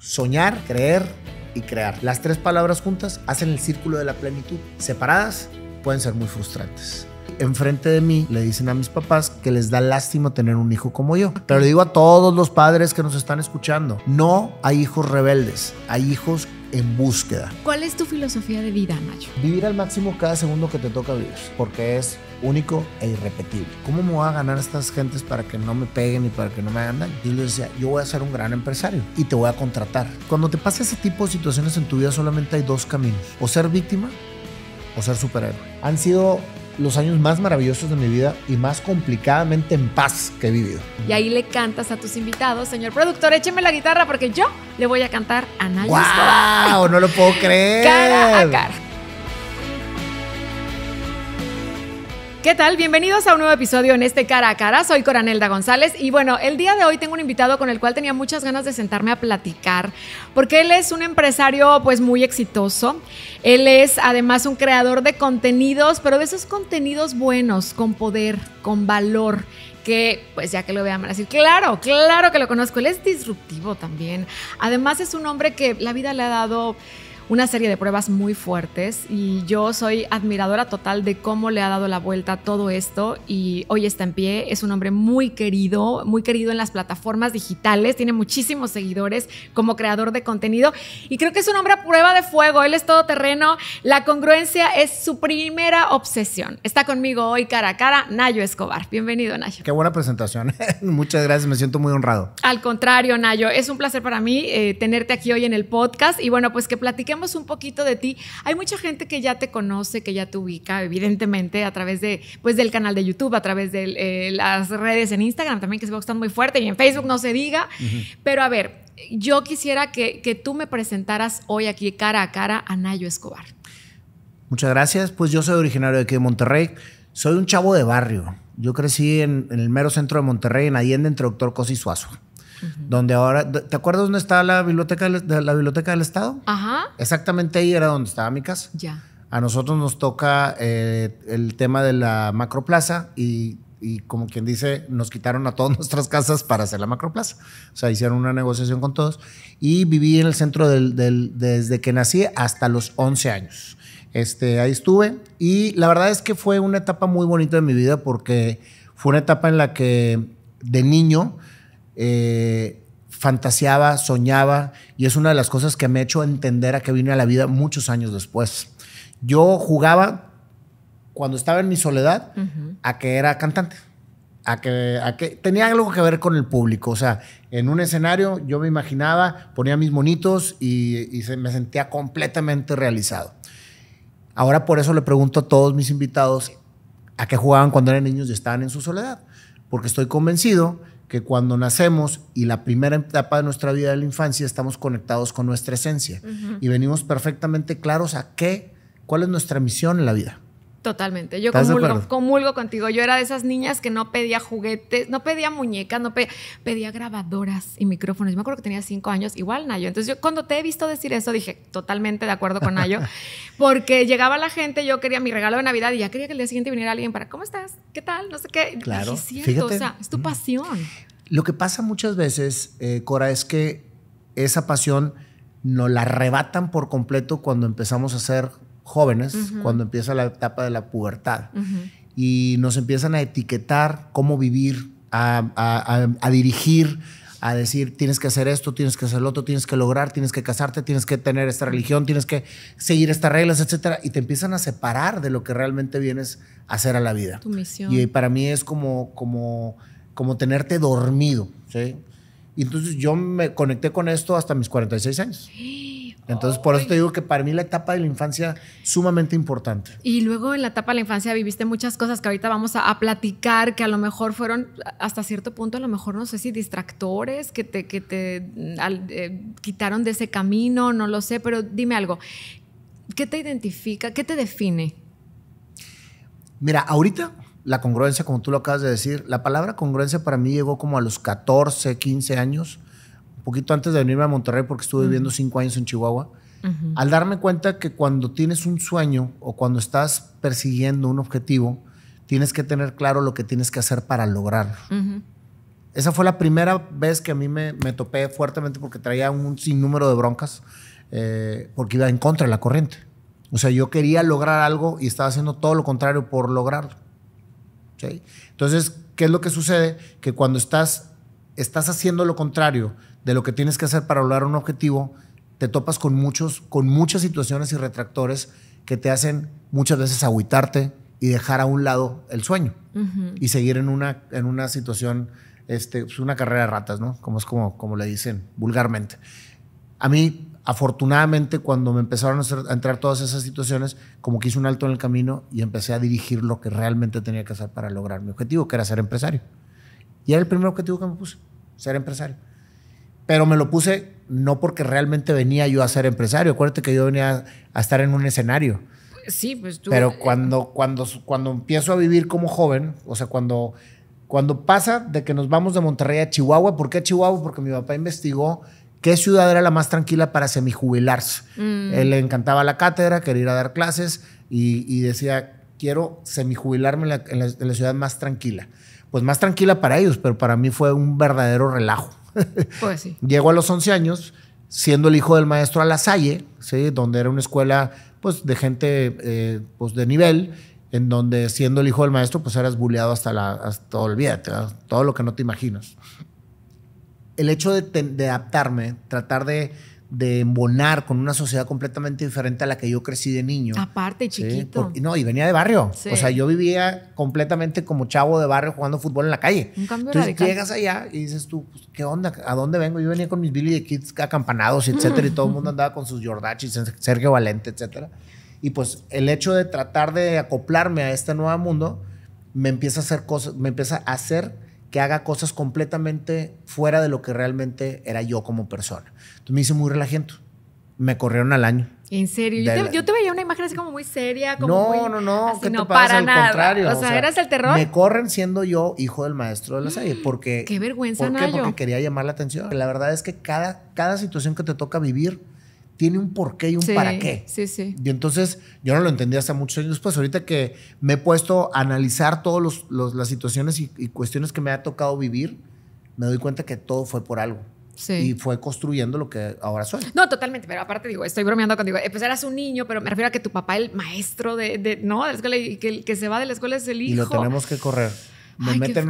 Soñar, creer y crear. Las tres palabras juntas hacen el círculo de la plenitud. Separadas pueden ser muy frustrantes. Enfrente de mí le dicen a mis papás que les da lástima tener un hijo como yo. Pero le digo a todos los padres que nos están escuchando, no hay hijos rebeldes, hay hijos en búsqueda. ¿Cuál es tu filosofía de vida, Nacho? Vivir al máximo cada segundo que te toca vivir, porque es único e irrepetible. ¿Cómo me voy a ganar a estas gentes para que no me peguen y para que no me andan? Yo les decía, yo voy a ser un gran empresario y te voy a contratar. Cuando te pasa ese tipo de situaciones en tu vida solamente hay dos caminos, o ser víctima o ser superhéroe. Han sido los años más maravillosos de mi vida y más complicadamente en paz que he vivido. Y ahí le cantas a tus invitados, señor productor, écheme la guitarra porque yo le voy a cantar a Nayo ¡Wow! No lo puedo creer. Cara a cara. ¿Qué tal? Bienvenidos a un nuevo episodio en este Cara a Cara. Soy Coranelda González y bueno, el día de hoy tengo un invitado con el cual tenía muchas ganas de sentarme a platicar porque él es un empresario pues muy exitoso. Él es además un creador de contenidos, pero de esos contenidos buenos, con poder, con valor, que, pues ya que lo vean, van a decir, claro, claro que lo conozco, él es disruptivo también. Además es un hombre que la vida le ha dado una serie de pruebas muy fuertes y yo soy admiradora total de cómo le ha dado la vuelta a todo esto y hoy está en pie, es un hombre muy querido, muy querido en las plataformas digitales, tiene muchísimos seguidores como creador de contenido y creo que es un hombre a prueba de fuego, él es todoterreno, la congruencia es su primera obsesión. Está conmigo hoy cara a cara Nayo Escobar, bienvenido Nayo. Qué buena presentación, muchas gracias, me siento muy honrado. Al contrario Nayo, es un placer para mí eh, tenerte aquí hoy en el podcast y bueno, pues que platiquemos un poquito de ti. Hay mucha gente que ya te conoce, que ya te ubica, evidentemente, a través de, pues, del canal de YouTube, a través de eh, las redes en Instagram también, que se están muy fuerte, y en Facebook no se diga. Pero a ver, yo quisiera que, que tú me presentaras hoy aquí cara a cara a Nayo Escobar. Muchas gracias. Pues yo soy originario de aquí de Monterrey. Soy un chavo de barrio. Yo crecí en, el mero centro de Monterrey, en Allende, entre Doctor Cosi y Suazo donde ahora, ¿te acuerdas dónde estaba la biblioteca del, de la biblioteca del estado? Ajá. Exactamente ahí era donde estaba mi casa. Ya. A nosotros nos toca eh, el tema de la macroplaza y, y como quien dice, nos quitaron a todas nuestras casas para hacer la macroplaza. O sea, hicieron una negociación con todos y viví en el centro del, desde que nací hasta los 11 años. Este, ahí estuve y la verdad es que fue una etapa muy bonita de mi vida porque fue una etapa en la que de niño eh, fantaseaba, soñaba y es una de las cosas que me ha hecho entender a que vine a la vida muchos años después. Yo jugaba cuando estaba en mi soledad a que era cantante. A que, tenía algo que ver con el público. O sea, en un escenario yo me imaginaba, ponía mis monitos y, se, me sentía completamente realizado. Ahora por eso le pregunto a todos mis invitados a qué jugaban cuando eran niños y estaban en su soledad, porque estoy convencido que cuando nacemos y la primera etapa de nuestra vida de la infancia estamos conectados con nuestra esencia y venimos perfectamente claros a qué, cuál es nuestra misión en la vida. Totalmente, yo comulgo, comulgo, contigo. Yo era de esas niñas que no pedía juguetes, no pedía muñecas, no pedía, grabadoras y micrófonos. Yo me acuerdo que tenía cinco años, igual Nayo. Entonces yo cuando te he visto decir eso dije, totalmente de acuerdo con Nayo, porque llegaba la gente, yo quería mi regalo de Navidad y ya quería que el día siguiente viniera alguien para, ¿cómo estás? ¿Qué tal? No sé qué. Claro, o sea, es tu pasión. Lo que pasa muchas veces, eh, Cora, es que esa pasión nos la arrebatan por completo cuando empezamos a hacer jóvenes, cuando empieza la etapa de la pubertad. Y nos empiezan a etiquetar cómo vivir, a, dirigir, a decir, tienes que hacer esto, tienes que hacer lo otro, tienes que lograr, tienes que casarte, tienes que tener esta religión, tienes que seguir estas reglas, etcétera. Y te empiezan a separar de lo que realmente vienes a hacer a la vida. Tu misión. Y para mí es como, como, como tenerte dormido, ¿sí? Y entonces yo me conecté con esto hasta mis 46 años. Entonces, por eso te digo que para mí la etapa de la infancia es sumamente importante. Y luego en la etapa de la infancia viviste muchas cosas que ahorita vamos a, platicar, que a lo mejor fueron hasta cierto punto, a lo mejor no sé si distractores, que te, mm, eh, quitaron de ese camino, no lo sé, pero dime algo, ¿qué te identifica? ¿Qué te define? Mira, ahorita la congruencia, como tú lo acabas de decir, la palabra congruencia para mí llegó como a los 14, 15 años poquito antes de venirme a Monterrey porque estuve viviendo cinco años en Chihuahua, al darme cuenta que cuando tienes un sueño o cuando estás persiguiendo un objetivo, tienes que tener claro lo que tienes que hacer para lograrlo. Esa fue la primera vez que a mí me, topé fuertemente porque traía un sinnúmero de broncas eh, porque iba en contra de la corriente. O sea, yo quería lograr algo y estaba haciendo todo lo contrario por lograrlo. Entonces, ¿qué es lo que sucede? Que cuando estás, estás haciendo lo contrario de lo que tienes que hacer para lograr un objetivo, te topas con, muchos, con muchas situaciones y retractores que te hacen muchas veces agüitarte y dejar a un lado el sueño y seguir en una, en una situación, este, pues, una carrera de ratas, ¿no? Como es como, como le dicen vulgarmente. A mí, afortunadamente, cuando me empezaron a, a, entrar todas esas situaciones, como que hice un alto en el camino y empecé a dirigir lo que realmente tenía que hacer para lograr mi objetivo, que era ser empresario. Y era el primer objetivo que me puse, ser empresario pero me lo puse no porque realmente venía yo a ser empresario. Acuérdate que yo venía a estar en un escenario. Sí, pues tú. Pero eh, cuando, cuando, cuando empiezo a vivir como joven, o sea, cuando, cuando pasa de que nos vamos de Monterrey a Chihuahua, ¿por qué a Chihuahua? Porque mi papá investigó qué ciudad era la más tranquila para semijubilarse. Mm. Él le encantaba la cátedra, quería ir a dar clases y, decía, quiero semijubilarme en la ciudad más tranquila. Pues más tranquila para ellos, pero para mí fue un verdadero relajo. Pues a los 11 años, siendo el hijo del maestro a la Salle, ¿sí? donde era una escuela pues, de gente eh, pues, de nivel, en donde siendo el hijo del maestro, pues eras bulleado hasta, todo el día, todo lo que no te imaginas. El hecho de adaptarme, tratar de de embonar con una sociedad completamente diferente a la que yo crecí de niño. Aparte, chiquito. no, y venía de barrio. O sea, yo vivía completamente como chavo de barrio jugando fútbol en la calle. Un cambio Entonces llegas allá y dices tú, pues, ¿qué onda? ¿A dónde vengo? Yo venía con mis Billy de Kids acampanados, etcétera, y todo el mundo andaba con sus Jordachis, Sergio Valente, etcétera. Y pues el hecho de tratar de acoplarme a este nuevo mundo me empieza a hacer cosas, me empieza a hacer que haga cosas completamente fuera de lo que realmente era yo como persona. Entonces me hice muy relajento. Me corrieron al año. ¿En serio? Yo te, veía una imagen así como muy seria. Como no, muy, no, no, ¿qué no, Para O sea, ¿eras el terror? Me corren siendo yo hijo del maestro de la serie. Porque, ¡Qué vergüenza, ¿por qué? Porque quería llamar la atención. La verdad es que cada, cada situación que te toca vivir tiene un porqué y un para qué. Sí, sí. Y entonces yo no lo entendí hasta muchos años después. Pues, ahorita que me he puesto a analizar todas las situaciones y, cuestiones que me ha tocado vivir, me doy cuenta que todo fue por algo. Sí. Y fue construyendo lo que ahora soy. No, totalmente, pero aparte digo, estoy bromeando contigo. Eh, pues eras un niño, pero me refiero a que tu papá, el maestro de, no, de la escuela, y que el que se va de la escuela es el hijo. Y lo tenemos que correr me meten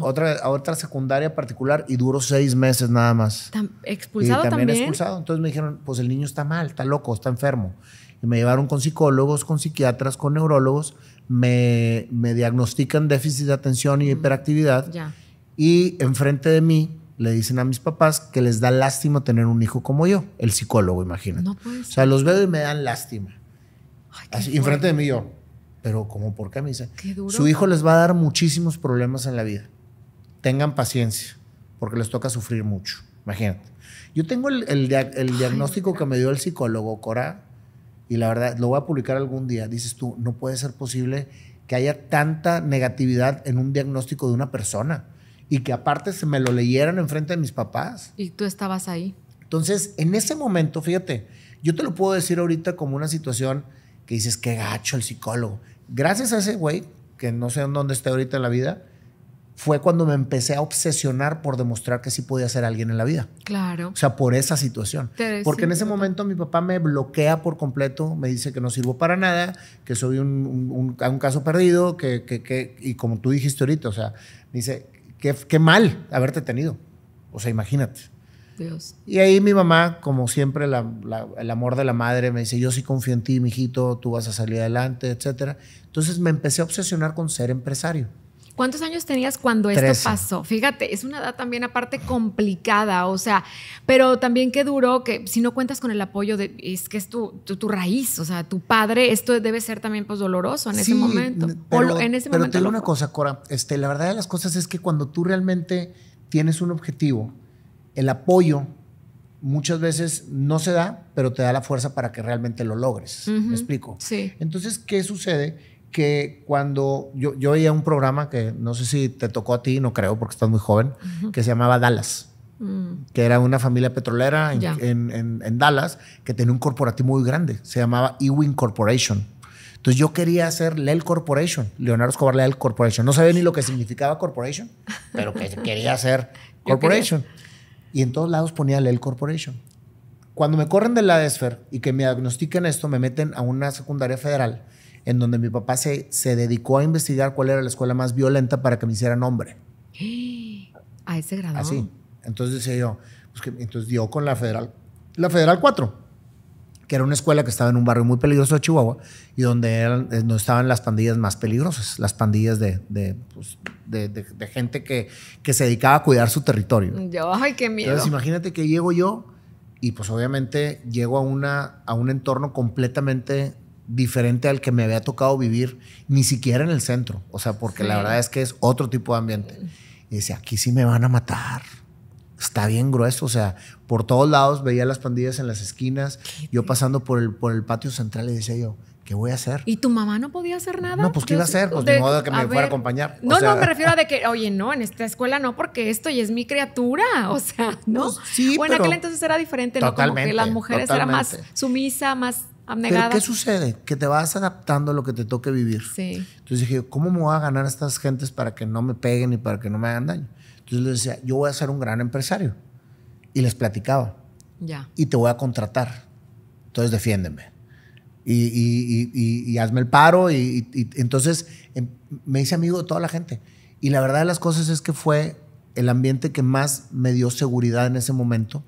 otra, a otra secundaria particular y duro seis meses nada más. ¿Expulsado y también, expulsado. Entonces me dijeron, pues el niño está mal, está loco, está enfermo. Y me llevaron con psicólogos, con psiquiatras, con neurólogos. Me, me diagnostican déficit de atención y hiperactividad. Y enfrente de mí le dicen a mis papás que les da lástima tener un hijo como yo, el psicólogo, imagínate. o sea, los veo y me dan lástima. Así, enfrente de mí yo, pero como por qué me dice, su hijo les va a dar muchísimos problemas en la vida. Tengan paciencia, porque les toca sufrir mucho. Imagínate. Yo tengo el, diagnóstico que me dio el psicólogo Cora, y la verdad, lo voy a publicar algún día. Dices tú, no puede ser posible que haya tanta negatividad en un diagnóstico de una persona y que aparte se me lo leyeran enfrente de mis papás. Y tú estabas ahí. Entonces, en ese momento, fíjate, yo te lo puedo decir ahorita como una situación que dices, qué gacho el psicólogo. Gracias a ese güey, que no sé dónde esté ahorita en la vida, fue cuando me empecé a obsesionar por demostrar que sí podía ser alguien en la vida. Claro. O sea, por esa situación. Porque en ese momento mi papá me bloquea por completo, me dice que no sirvo para nada, que soy un, caso perdido, que, y como tú dijiste ahorita, o sea, me dice, qué, qué mal haberte tenido. O sea, imagínate. Y ahí mi mamá, como siempre, el amor de la madre me dice, yo sí confío en ti, mijito, tú vas a salir adelante, etcétera. Entonces me empecé a obsesionar con ser empresario. ¿Cuántos años tenías cuando esto pasó? Fíjate, es una edad también aparte complicada, o sea, pero también qué duro que si no cuentas con el apoyo de, es que es tu, tu, raíz, o sea, tu padre, esto debe ser también pues doloroso en ese momento. Pero, en te digo una cosa, Cora, este, la verdad de las cosas es que cuando tú realmente tienes un objetivo, el apoyo muchas veces no se da, pero te da la fuerza para que realmente lo logres. ¿Me explico? Sí. Entonces, ¿qué sucede? Que cuando yo, yo veía un programa que no sé si te tocó a ti, no creo, porque estás muy joven, que se llamaba Dallas. Mm. que era una familia petrolera en, Dallas, que tenía un corporativo muy grande, se llamaba Ewing Corporation. Entonces yo quería hacer Lel Corporation, Leonardo Escobar Lel Corporation. No sabía ni lo que significaba Corporation, pero que quería hacer Corporation y en todos lados ponía LEL Corporation. Cuando me corren de la ESFER y que me diagnostiquen esto, me meten a una secundaria federal en donde mi papá se, se dedicó a investigar cuál era la escuela más violenta para que me hicieran hombre. A ese grado. Así. Entonces decía yo, pues que, entonces dio con la federal, la federal 4 que era una escuela que estaba en un barrio muy peligroso de Chihuahua y donde eh, no estaban las pandillas más peligrosas, las pandillas pues, de, de, gente que, que, se dedicaba a cuidar su territorio. Yo, ay, qué miedo. Entonces, imagínate que llego yo y pues obviamente llego a, una, a un entorno completamente diferente al que me había tocado vivir, ni siquiera en el centro, o sea, porque la verdad es que es otro tipo de ambiente. Mm. Y dice, aquí sí me van a matar está bien grueso. O sea, por todos lados veía las pandillas en las esquinas. Yo pasando por el, por el patio central y decía yo, ¿qué voy a hacer? ¿Y tu mamá no podía hacer nada? No, pues ¿qué iba a hacer? Pues de, modo que me fuera a acompañar. No, no, me refiero a de que, oye, no, en esta escuela no, porque esto y es mi criatura. O sea, ¿no? Pues, sí, bueno, pero aquel entonces era diferente, ¿no? Como que las mujeres eran más sumisa, más abnegadas. ¿Pero qué sucede? Que te vas adaptando a lo que te toque vivir. Sí. Entonces dije, ¿cómo me voy a ganar a estas gentes para que no me peguen y para que no me hagan daño? Entonces les decía, yo voy a ser un gran empresario. Y les platicaba. Ya. Y te voy a contratar. Entonces defiéndeme. Y, y hazme el paro. Y, entonces em, me hice amigo de toda la gente. Y la verdad de las cosas es que fue el ambiente que más me dio seguridad en ese momento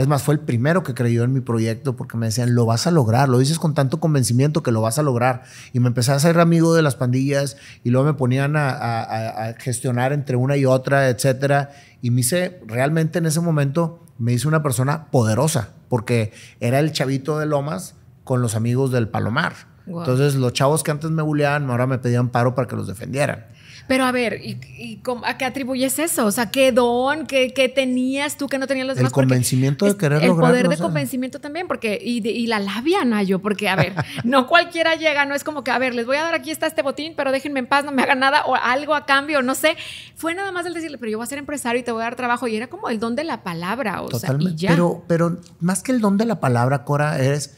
es más, fue el primero que creyó en mi proyecto porque me decían, lo vas a lograr, lo dices con tanto convencimiento que lo vas a lograr. Y me empecé a hacer amigo de las pandillas y luego me ponían a, gestionar entre una y otra, etcétera. Y me hice, realmente en ese momento, me hice una persona poderosa porque era el chavito de Lomas con los amigos del Palomar. Entonces, los chavos que antes me buleaban, ahora me pedían paro para que los defendieran. Pero a ver, ¿y, a qué atribuyes eso? O sea, ¿qué don, qué, tenías tú que no tenías los demás? El convencimiento de querer El poder de convencimiento también, porque, y, y la labia, Nayo, porque, a ver, no cualquiera llega, no es como que, a ver, les voy a dar aquí está este botín, pero déjenme en paz, no me hagan nada o algo a cambio, no sé. Fue nada más el decirle, pero yo voy a ser empresario y te voy a dar trabajo. Y era como el don de la palabra, o sea, y Pero, más que el don de la palabra, Cora, es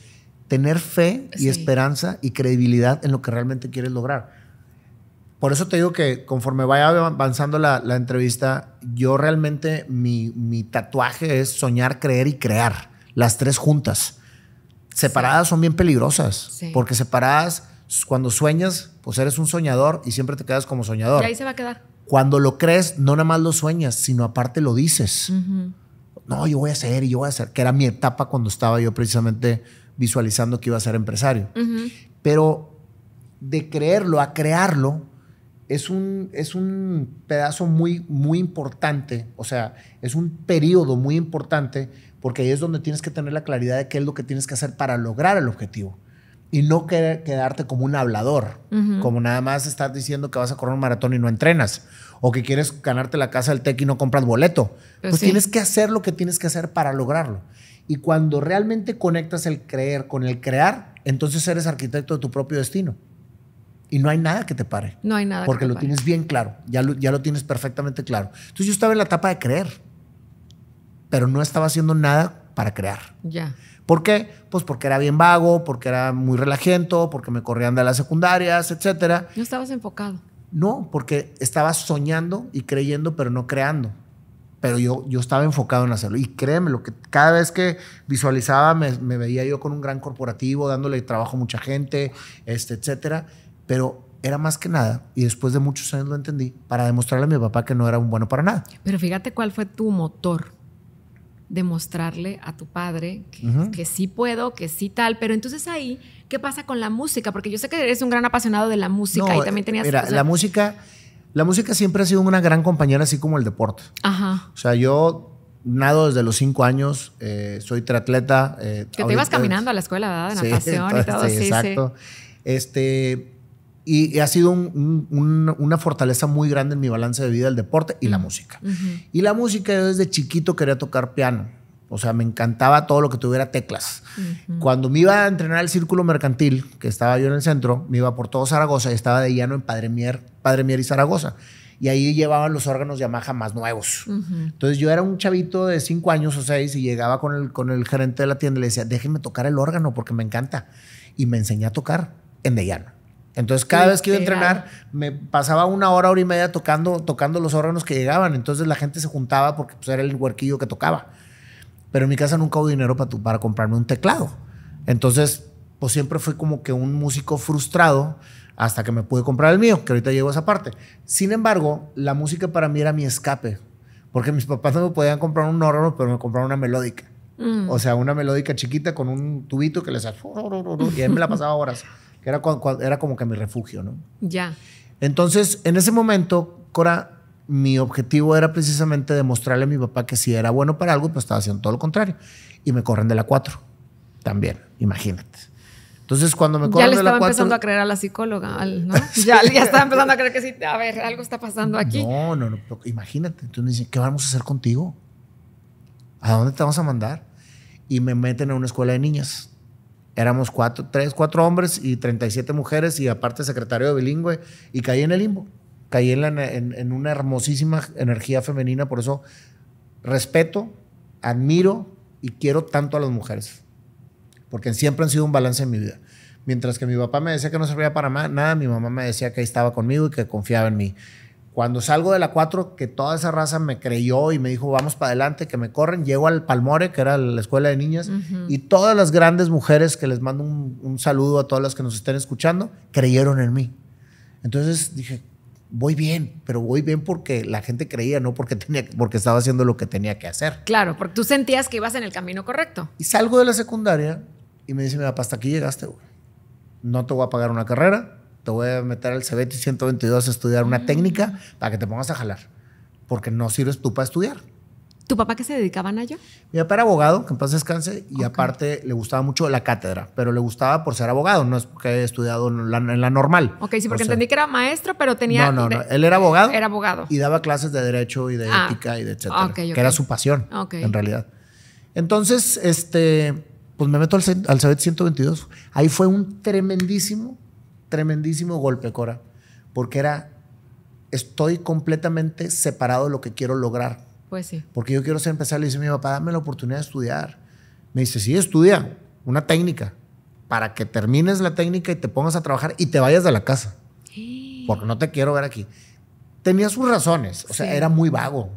tener fe y esperanza y credibilidad en lo que realmente quieres lograr por eso te digo que conforme vaya avanzando la, entrevista, yo realmente mi, tatuaje es soñar, creer y crear. Las tres juntas. Separadas son bien peligrosas. Porque separadas, cuando sueñas, pues eres un soñador y siempre te quedas como soñador. Y ahí se va a quedar. Cuando lo crees, no nada más lo sueñas, sino aparte lo dices. No, yo voy a hacer y yo voy a hacer. Que era mi etapa cuando estaba yo precisamente visualizando que iba a ser empresario. Pero de creerlo a crearlo, es un, es un pedazo muy, muy importante, o sea, es un periodo muy importante, porque ahí es donde tienes que tener la claridad de qué es lo que tienes que hacer para lograr el objetivo. Y no quedarte como un hablador, como nada más estar diciendo que vas a correr un maratón y no entrenas, o que quieres ganarte la casa del tec y no compras boleto. Pues, pues tienes que hacer lo que tienes que hacer para lograrlo. Y cuando realmente conectas el creer con el crear, entonces eres arquitecto de tu propio destino y no hay nada que te pare. No hay nada. Porque lo tienes bien claro, ya lo, ya lo tienes perfectamente claro. Entonces yo estaba en la etapa de creer, pero no estaba haciendo nada para crear. Ya. ¿Por qué? Pues porque era bien vago, porque era muy relajento, porque me corrían de las secundarias, etcétera. No estabas enfocado. No, porque estaba soñando y creyendo, pero no creando. Pero yo, yo estaba enfocado en hacerlo. Y créeme, lo que cada vez que visualizaba me, veía yo con un gran corporativo, dándole trabajo a mucha gente, este, etcétera. Pero era más que nada, y después de muchos años lo entendí, para demostrarle a mi papá que no era un bueno para nada. Pero fíjate cuál fue tu motor. Demostrarle a tu padre que, sí puedo, que sí tal. Pero entonces ahí, ¿qué pasa con la música? Porque yo sé que eres un gran apasionado de la música y también tenías. Mira, la música. La música siempre ha sido una gran compañera, así como el deporte. Ajá. O sea, yo nado desde los cinco años, eh, soy triatleta. Eh, que te ibas caminando a la escuela, ¿verdad? En y todo. sí exacto. Este, y, ha sido una fortaleza muy grande en mi balance de vida el deporte y la música. Y la música, yo desde chiquito quería tocar piano. O sea, me encantaba todo lo que tuviera teclas. Cuando me iba a entrenar al círculo mercantil, que estaba yo en el centro, me iba por todo Zaragoza y estaba de llano en Padre Mier, Padre Mier y Zaragoza. Y ahí llevaban los órganos Yamaha más nuevos. Entonces yo era un chavito de cinco años o seis y llegaba con el, con el gerente de la tienda y le decía, déjeme tocar el órgano porque me encanta. Y me enseñé a tocar en de llano. Entonces, cada vez que iba a entrenar, me pasaba una hora, hora y media tocando, tocando los órganos que llegaban. Entonces, la gente se juntaba porque pues, era el huerquillo que tocaba. Pero en mi casa nunca hubo dinero para, para comprarme un teclado. Entonces, pues siempre fui como que un músico frustrado hasta que me pude comprar el mío, que ahorita llego a esa parte. Sin embargo, la música para mí era mi escape, porque mis papás no me podían comprar un órgano, pero me compraron una melódica. Mm. O sea, una melódica chiquita con un tubito que le hacía... Y él me la pasaba horas que era, como que mi refugio, ¿no? Ya. Entonces, en ese momento, Cora, mi objetivo era precisamente demostrarle a mi papá que si era bueno para algo, pues estaba haciendo todo lo contrario. Y me corren de la cuatro. también, imagínate. Entonces, cuando me corren de la 4... Ya le estaba empezando a creer a la psicóloga, ¿no? ya, ya estaba empezando a creer que sí, a ver, algo está pasando aquí. No, no, no, imagínate. Entonces me dicen, ¿qué vamos a hacer contigo? ¿A dónde te vamos a mandar? Y me meten a una escuela de niñas éramos cuatro, tres, cuatro hombres y 37 mujeres y aparte secretario de bilingüe y caí en el limbo, caí en, la, en, en una hermosísima energía femenina, por eso respeto, admiro y quiero tanto a las mujeres, porque siempre han sido un balance en mi vida. Mientras que mi papá me decía que no servía para nada, mi mamá me decía que ahí estaba conmigo y que confiaba en mí. Cuando salgo de la 4, que toda esa raza me creyó y me dijo, vamos para adelante, que me corren, llego al Palmore, que era la escuela de niñas, y todas las grandes mujeres, que les mando un, saludo a todas las que nos estén escuchando, creyeron en mí. Entonces dije, voy bien, pero voy bien porque la gente creía, no porque, tenía, porque estaba haciendo lo que tenía que hacer. Claro, porque tú sentías que ibas en el camino correcto. Y salgo de la secundaria y me dice, mira, hasta aquí llegaste, No te voy a pagar una carrera, te voy a meter al CBT 122 a estudiar una mm. técnica para que te pongas a jalar, porque no sirves tú para estudiar. ¿Tu papá qué se dedicaba a ello? Mi papá era abogado, que en paz descanse, y aparte le gustaba mucho la cátedra, pero le gustaba por ser abogado, no es porque haya estudiado en la, normal. Ok, sí, porque entendí que era maestro, pero tenía... No, no, no, él era abogado. Era abogado. Y daba clases de derecho y de ah, ética y de etcétera, que era su pasión, en realidad. Entonces, este, pues me meto al, al CBT 122. Ahí fue un tremendísimo tremendísimo golpe, Cora, porque era, estoy completamente separado de lo que quiero lograr. Pues sí. Porque yo quiero ser empresario. Le dice mi papá, dame la oportunidad de estudiar. Me dice, sí, estudia una técnica para que termines la técnica y te pongas a trabajar y te vayas de la casa. Porque no te quiero ver aquí. Tenía sus razones. O sea, era muy vago.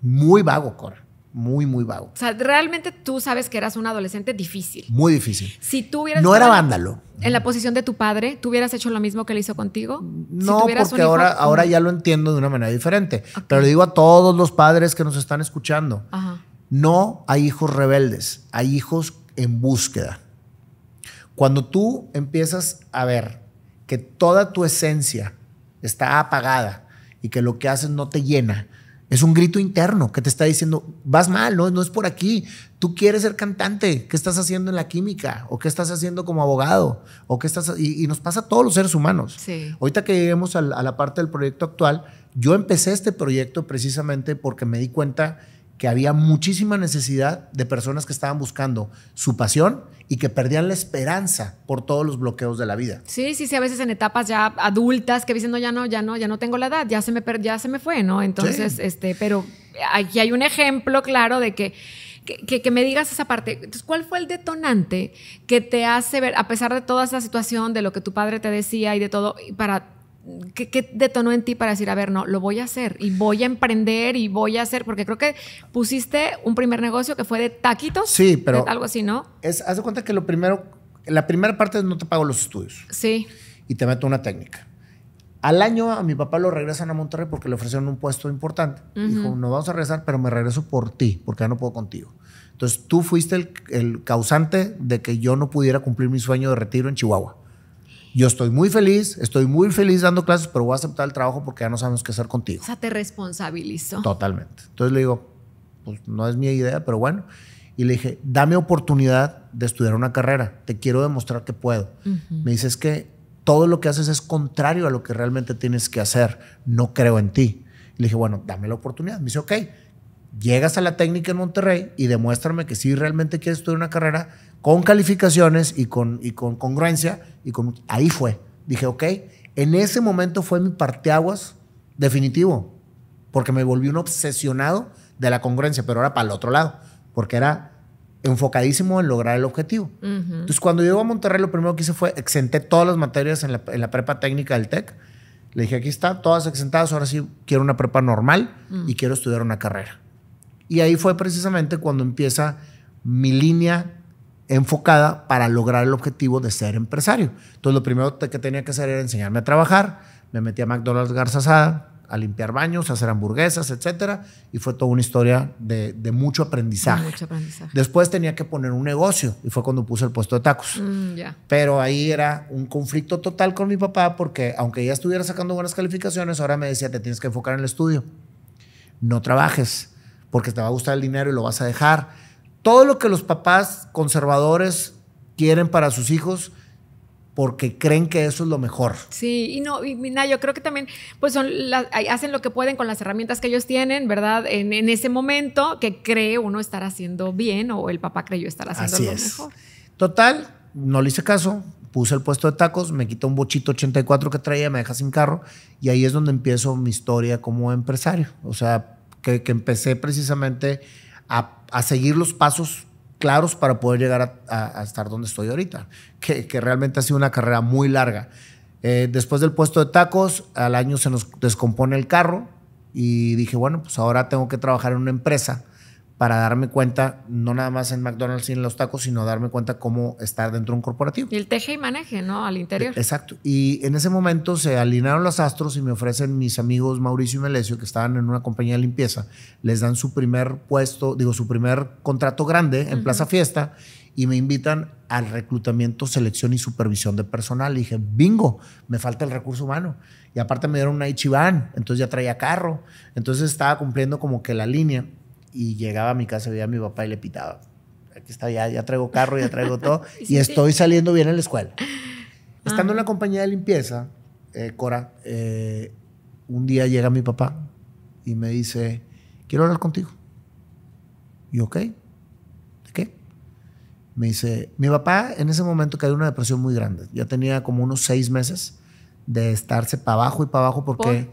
Muy vago, Cora muy, muy vago. O sea, realmente tú sabes que eras un adolescente difícil. Muy difícil. Si tú hubieras No era vándalo. En la posición de tu padre, ¿tú hubieras hecho lo mismo que él hizo contigo? No, porque ahora, ahora ya lo entiendo de una manera diferente. Pero le digo a todos los padres que nos están escuchando: no hay hijos rebeldes, hay hijos en búsqueda. Cuando tú empiezas a ver que toda tu esencia está apagada y que lo que haces no te llena, es un grito interno que te está diciendo, vas mal, no, es por aquí. Tú quieres ser cantante. ¿Qué estás haciendo en la química? ¿O qué estás haciendo como abogado? ¿O qué estás y, nos pasa a todos los seres humanos. Ahorita que lleguemos a la parte del proyecto actual, yo empecé este proyecto precisamente porque me di cuenta que había muchísima necesidad de personas que estaban buscando su pasión y que perdían la esperanza por todos los bloqueos de la vida. Sí, sí, sí, a veces en etapas ya adultas que dicen, no, ya no, ya no, ya no tengo la edad, ya se me, ya se me fue, ¿no? Entonces, este, pero aquí hay un ejemplo claro de que que, que, me digas esa parte. Entonces, ¿cuál fue el detonante que te hace ver, a pesar de toda esa situación, de lo que tu padre te decía y de todo, para ¿qué, detonó en ti para decir, a ver, no, lo voy a hacer y voy a emprender y voy a hacer? Porque creo que pusiste un primer negocio que fue de taquitos. Sí, pero... Algo así, ¿no? Es, haz de cuenta que lo primero, la primera parte es no te pago los estudios. Sí. Y te meto una técnica. Al año a mi papá lo regresan a Monterrey porque le ofrecieron un puesto importante. Dijo, no vamos a regresar, pero me regreso por ti, porque ya no puedo contigo. Entonces tú fuiste el, el causante de que yo no pudiera cumplir mi sueño de retiro en Chihuahua yo estoy muy feliz, estoy muy feliz dando clases, pero voy a aceptar el trabajo porque ya no sabemos qué hacer contigo. O sea, te responsabilizó. Totalmente. Entonces le digo, pues no es mi idea, pero bueno. Y le dije, dame oportunidad de estudiar una carrera, te quiero demostrar que puedo. Me dice, es que todo lo que haces es contrario a lo que realmente tienes que hacer, no creo en ti. Le dije, bueno, dame la oportunidad. Me dice, ok, llegas a la técnica en Monterrey y demuéstrame que sí realmente quieres estudiar una carrera con calificaciones y con, y con congruencia. Y ahí fue. Dije, ok, en ese momento fue mi parteaguas definitivo, porque me volví un obsesionado de la congruencia, pero ahora para el otro lado, porque era enfocadísimo en lograr el objetivo. Entonces, cuando llego a Monterrey, lo primero que hice fue exenté todas las materias en la, en la prepa técnica del TEC. Le dije, aquí está, todas exentadas, ahora sí quiero una prepa normal y quiero estudiar una carrera. Y ahí fue precisamente cuando empieza mi línea enfocada para lograr el objetivo de ser empresario. Entonces lo primero que tenía que hacer era enseñarme a trabajar. Me metí a McDonald's Garza Garzazada a limpiar baños, a hacer hamburguesas, etcétera. Y fue toda una historia de, mucho aprendizaje. Después tenía que poner un negocio y fue cuando puse el puesto de tacos. Mm, Pero ahí era un conflicto total con mi papá porque aunque ya estuviera sacando buenas calificaciones, ahora me decía, te tienes que enfocar en el estudio. No trabajes porque te va a gustar el dinero y lo vas a dejar. Todo lo que los papás conservadores quieren para sus hijos, porque creen que eso es lo mejor. Sí, y no, y Mina, yo creo que también, pues hacen lo que pueden con las herramientas que ellos tienen, ¿verdad? En, ese momento que cree uno estar haciendo bien o el papá creyó estar haciendo Así lo es. mejor. Total, no le hice caso, puse el puesto de tacos, me quitó un bochito 84 que traía, me deja sin carro, y ahí es donde empiezo mi historia como empresario. O sea, que, empecé precisamente a, seguir los pasos claros para poder llegar a, estar donde estoy ahorita, que, realmente ha sido una carrera muy larga. Eh, después del puesto de tacos, al año se nos descompone el carro y dije, bueno, pues ahora tengo que trabajar en una empresa para darme cuenta, no nada más en McDonald's y en los tacos, sino darme cuenta cómo estar dentro de un corporativo. Y el teje y maneje, ¿no? Al interior. Eh, exacto. Y en ese momento se alinearon los astros y me ofrecen mis amigos Mauricio y Melesio, que estaban en una compañía de limpieza, les dan su primer puesto, digo, su primer contrato grande en Plaza Fiesta y me invitan al reclutamiento, selección y supervisión de personal. Y dije, bingo, me falta el recurso humano. Y aparte me dieron una Ichiban, entonces ya traía carro. Entonces estaba cumpliendo como que la línea y llegaba a mi casa, veía a mi papá y le pitaba. Aquí está, ya, ya traigo carro, ya traigo todo y estoy saliendo bien en la escuela. Ah. Estando en la compañía de limpieza, eh, Cora, eh, un día llega mi papá y me dice, quiero hablar contigo. Y ok, ¿de qué? Me dice, mi papá en ese momento cayó en una depresión muy grande. Ya tenía como unos seis meses de estarse para abajo y para abajo porque...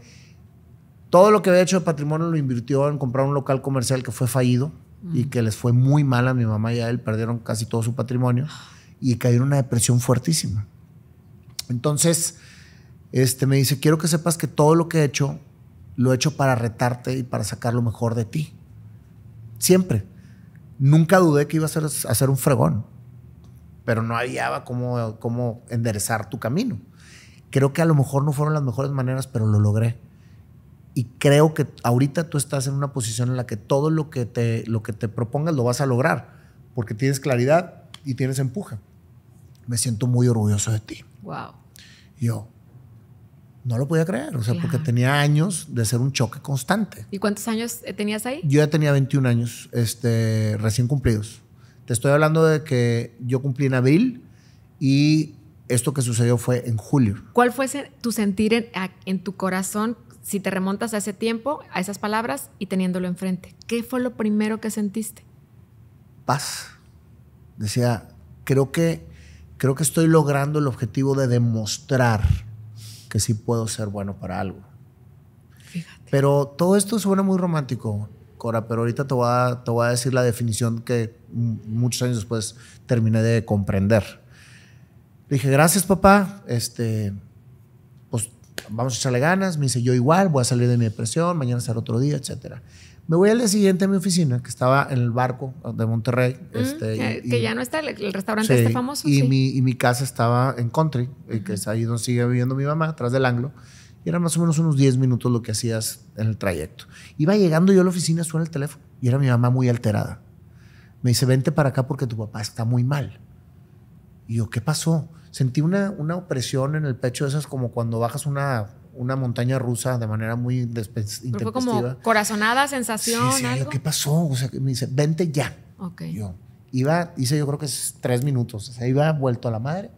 Todo lo que había hecho de patrimonio lo invirtió en comprar un local comercial que fue fallido y mm. que les fue muy mal a mi mamá y a él, perdieron casi todo su patrimonio y cayeron en una depresión fuertísima. Entonces, este me dice, quiero que sepas que todo lo que he hecho, lo he hecho para retarte y para sacar lo mejor de ti. Siempre. Nunca dudé que iba a ser, un fregón, pero no había cómo, cómo enderezar tu camino. Creo que a lo mejor no fueron las mejores maneras, pero lo logré y creo que ahorita tú estás en una posición en la que todo lo que te, lo que te propongas lo vas a lograr, porque tienes claridad y tienes empuje. Me siento muy orgulloso de ti. Wow. Yo no lo podía creer, o sea, porque tenía años de ser un choque constante. ¿Y cuántos años tenías ahí? Yo ya tenía 21 años, este, recién cumplidos. Te estoy hablando de que yo cumplí en abril y esto que sucedió fue en julio. ¿Cuál fue tu sentir en, en tu corazón si te remontas a ese tiempo, a esas palabras y teniéndolo enfrente, ¿qué fue lo primero que sentiste? Paz. Decía, creo que, creo que estoy logrando el objetivo de demostrar que sí puedo ser bueno para algo. Fíjate. Pero todo esto suena muy romántico, Cora, pero ahorita te voy a, te a decir la definición que muchos años después terminé de comprender. dije, gracias papá, este, vamos a echarle ganas, me dice yo igual, voy a salir de mi depresión, mañana será otro día, etcétera. Me voy al día siguiente a mi oficina, que estaba en el barco de Monterrey. Mm, este, que ya no está el, restaurante este famoso. Y, mi, y mi casa estaba en Country, que es ahí donde sigue viviendo mi mamá, atrás del anglo. Y era más o menos unos 10 minutos lo que hacías en el trayecto. Iba llegando yo a la oficina, suena el teléfono. Y era mi mamá muy alterada. Me dice, vente para acá porque tu papá está muy mal. Y yo, ¿qué pasó? sentí una, una opresión en el pecho, esas como cuando bajas una, una montaña rusa de manera muy intempestiva. Fue como corazonada, sensación, sí, ¿Qué pasó? O sea, me dice, vente ya. Ok. Yo iba, hice yo creo que es tres minutos, o sea, iba vuelto a la madre.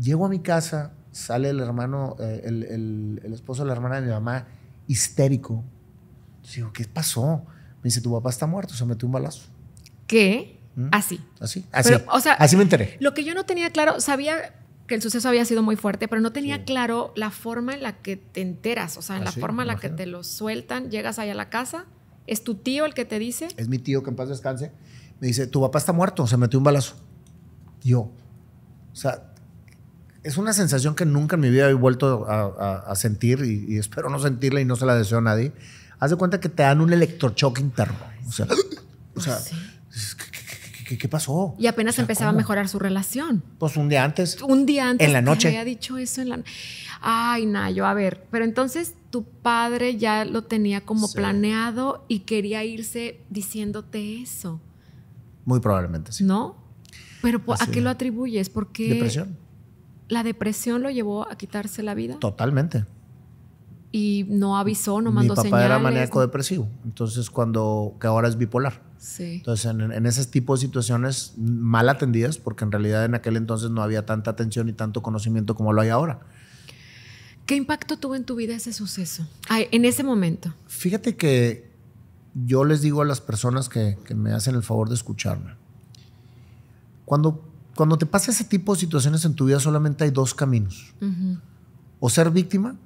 Llego a mi casa, sale el hermano, eh, el, esposo de la hermana de mi mamá, histérico. digo, ¿qué pasó? Me dice, tu papá está muerto, se metió un balazo. ¿Qué? ¿Mm? Así. Así. Así. así me enteré. Lo que yo no tenía claro, sabía que el suceso había sido muy fuerte, pero no tenía claro la forma en la que te enteras, o sea, en ah, la forma en la que te lo sueltan, llegas ahí a la casa, es tu tío el que te dice. Es mi tío que en paz descanse. Me dice, tu papá está muerto, se metió un balazo. Yo. O sea, es una sensación que nunca en mi vida he vuelto a, sentir y, espero no sentirla y no se la deseo a nadie. Haz de cuenta que te dan un electrochoque interno. O sea, o sea ¿qué, pasó? Y apenas empezaba a mejorar su relación. Pues un día antes. Un día antes. En la noche. Había dicho eso en la Ay, Nayo, a ver, pero entonces tu padre ya lo tenía como planeado y quería irse diciéndote eso. Muy probablemente, sí. ¿No? Pero ¿a qué lo atribuyes? Porque Depresión. ¿La depresión lo llevó a quitarse la vida? Totalmente. Y no avisó, no mandó señales. Mi papá era maníaco depresivo, entonces cuando que ahora es bipolar. Entonces, en, ese tipo de situaciones mal atendidas, porque en realidad en aquel entonces no había tanta atención y tanto conocimiento como lo hay ahora. ¿Qué impacto tuvo en tu vida ese suceso? en ese momento. Fíjate que yo les digo a las personas que, me hacen el favor de escucharme. Cuando, cuando te pasa ese tipo de situaciones en tu vida, solamente hay dos caminos: o ser víctima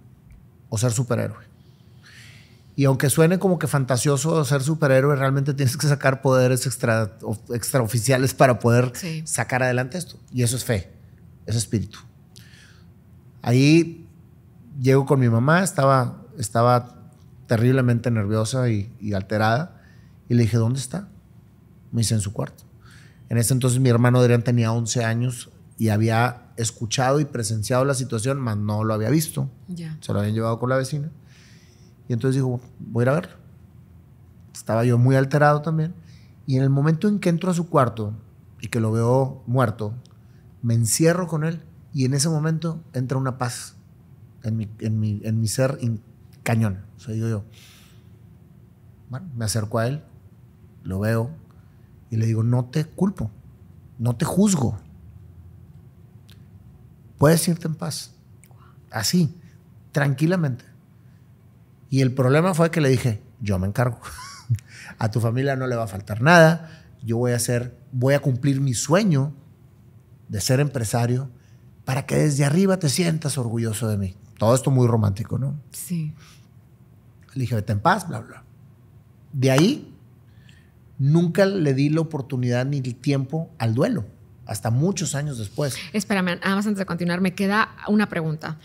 o ser superhéroe. Y aunque suene como que fantasioso ser superhéroe, realmente tienes que sacar poderes extraoficiales para poder sacar adelante esto. Y eso es fe, es espíritu. Ahí llego con mi mamá, estaba, estaba terriblemente nerviosa y, alterada. Y le dije, ¿dónde está? Me dice, en su cuarto. En ese entonces mi hermano Adrián tenía 11 años y había escuchado y presenciado la situación, mas no lo había visto. Ya. Se lo habían llevado con la vecina. Y entonces dijo, voy a ir a verlo. Estaba yo muy alterado también. Y en el momento en que entro a su cuarto y que lo veo muerto, me encierro con él y en ese momento entra una paz en mi, en ser cañón. O sea, digo yo, me acerco a él, lo veo y le digo, no te culpo, no te juzgo. Puedes irte en paz. Así, tranquilamente. Y el problema fue que le dije, yo me encargo. a tu familia no le va a faltar nada. Yo voy a hacer, voy a cumplir mi sueño de ser empresario para que desde arriba te sientas orgulloso de mí. Todo esto muy romántico, ¿no? Sí. Le dije, vete en paz, bla, bla. De ahí, nunca le di la oportunidad ni el tiempo al duelo, hasta muchos años después. Espérame, nada más antes de continuar, me queda una pregunta.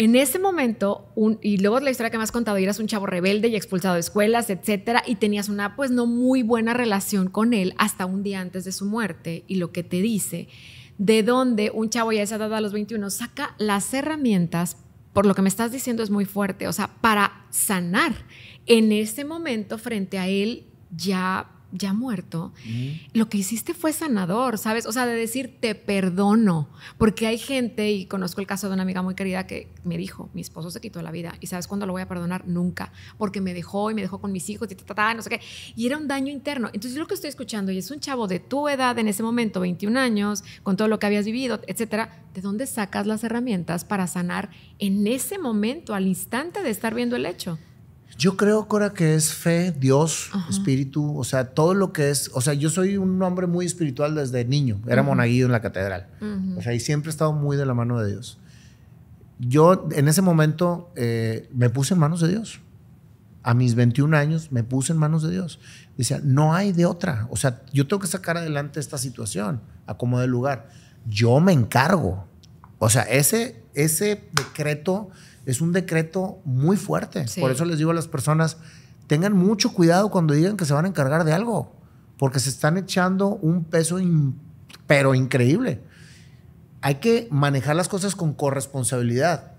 En ese momento, y luego la historia que me has contado, eras un chavo rebelde y expulsado de escuelas, etcétera, y tenías una pues no muy buena relación con él hasta un día antes de su muerte y lo que te dice de dónde un chavo ya esa a los 21 saca las herramientas, por lo que me estás diciendo es muy fuerte, o sea, para sanar en ese momento frente a él ya ya muerto, lo que hiciste fue sanador, ¿sabes? O sea, de decir, te perdono, porque hay gente, y conozco el caso de una amiga muy querida que me dijo, mi esposo se quitó la vida, y ¿sabes cuándo lo voy a perdonar? Nunca, porque me dejó y me dejó con mis hijos, y no sé qué, y era un daño interno. Entonces lo que estoy escuchando, y es un chavo de tu edad en ese momento, 21 años, con todo lo que habías vivido, etcétera, ¿de dónde sacas las herramientas para sanar en ese momento, al instante de estar viendo el hecho? Yo creo, Cora, que es fe, Dios, espíritu, o sea, todo lo que es. O sea, yo soy un hombre muy espiritual desde niño. Era monaguillo en la catedral. O sea, y siempre he estado muy de la mano de Dios. Yo en ese momento eh, me puse en manos de Dios. A mis 21 años me puse en manos de Dios. Decía, no hay de otra. O sea, yo tengo que sacar adelante esta situación acomodar como lugar. Yo me encargo. O sea, ese, ese decreto es un decreto muy fuerte. Por eso les digo a las personas, tengan mucho cuidado cuando digan que se van a encargar de algo, porque se están echando un peso, pero increíble. Hay que manejar las cosas con corresponsabilidad.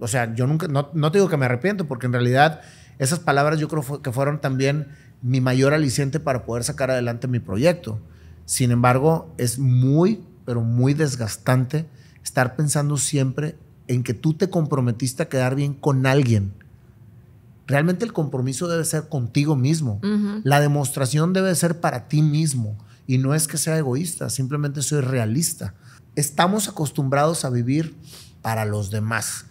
O sea, yo nunca, no, no te digo que me arrepiento, porque en realidad esas palabras yo creo que fueron también mi mayor aliciente para poder sacar adelante mi proyecto. Sin embargo, es muy, pero muy desgastante estar pensando siempre en que tú te comprometiste a quedar bien con alguien. Realmente el compromiso debe ser contigo mismo. La demostración debe ser para ti mismo. Y no es que sea egoísta, simplemente soy realista. Estamos acostumbrados a vivir para los demás.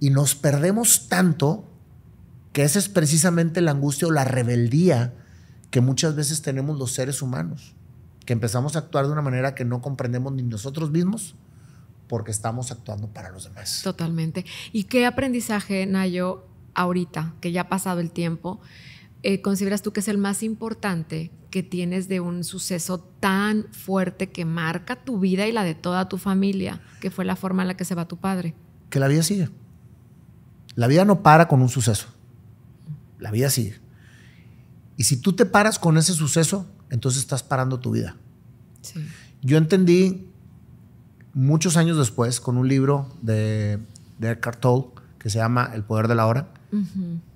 Y nos perdemos tanto que esa es precisamente la angustia o la rebeldía que muchas veces tenemos los seres humanos, que empezamos a actuar de una manera que no comprendemos ni nosotros mismos porque estamos actuando para los demás. Totalmente. ¿Y qué aprendizaje, Nayo, ahorita, que ya ha pasado el tiempo, eh, consideras tú que es el más importante que tienes de un suceso tan fuerte que marca tu vida y la de toda tu familia, que fue la forma en la que se va tu padre? Que la vida sigue. La vida no para con un suceso. La vida sigue. Y si tú te paras con ese suceso, entonces estás parando tu vida. Yo entendí muchos años después con un libro de, de Eckhart Tolle que se llama El Poder de la Hora,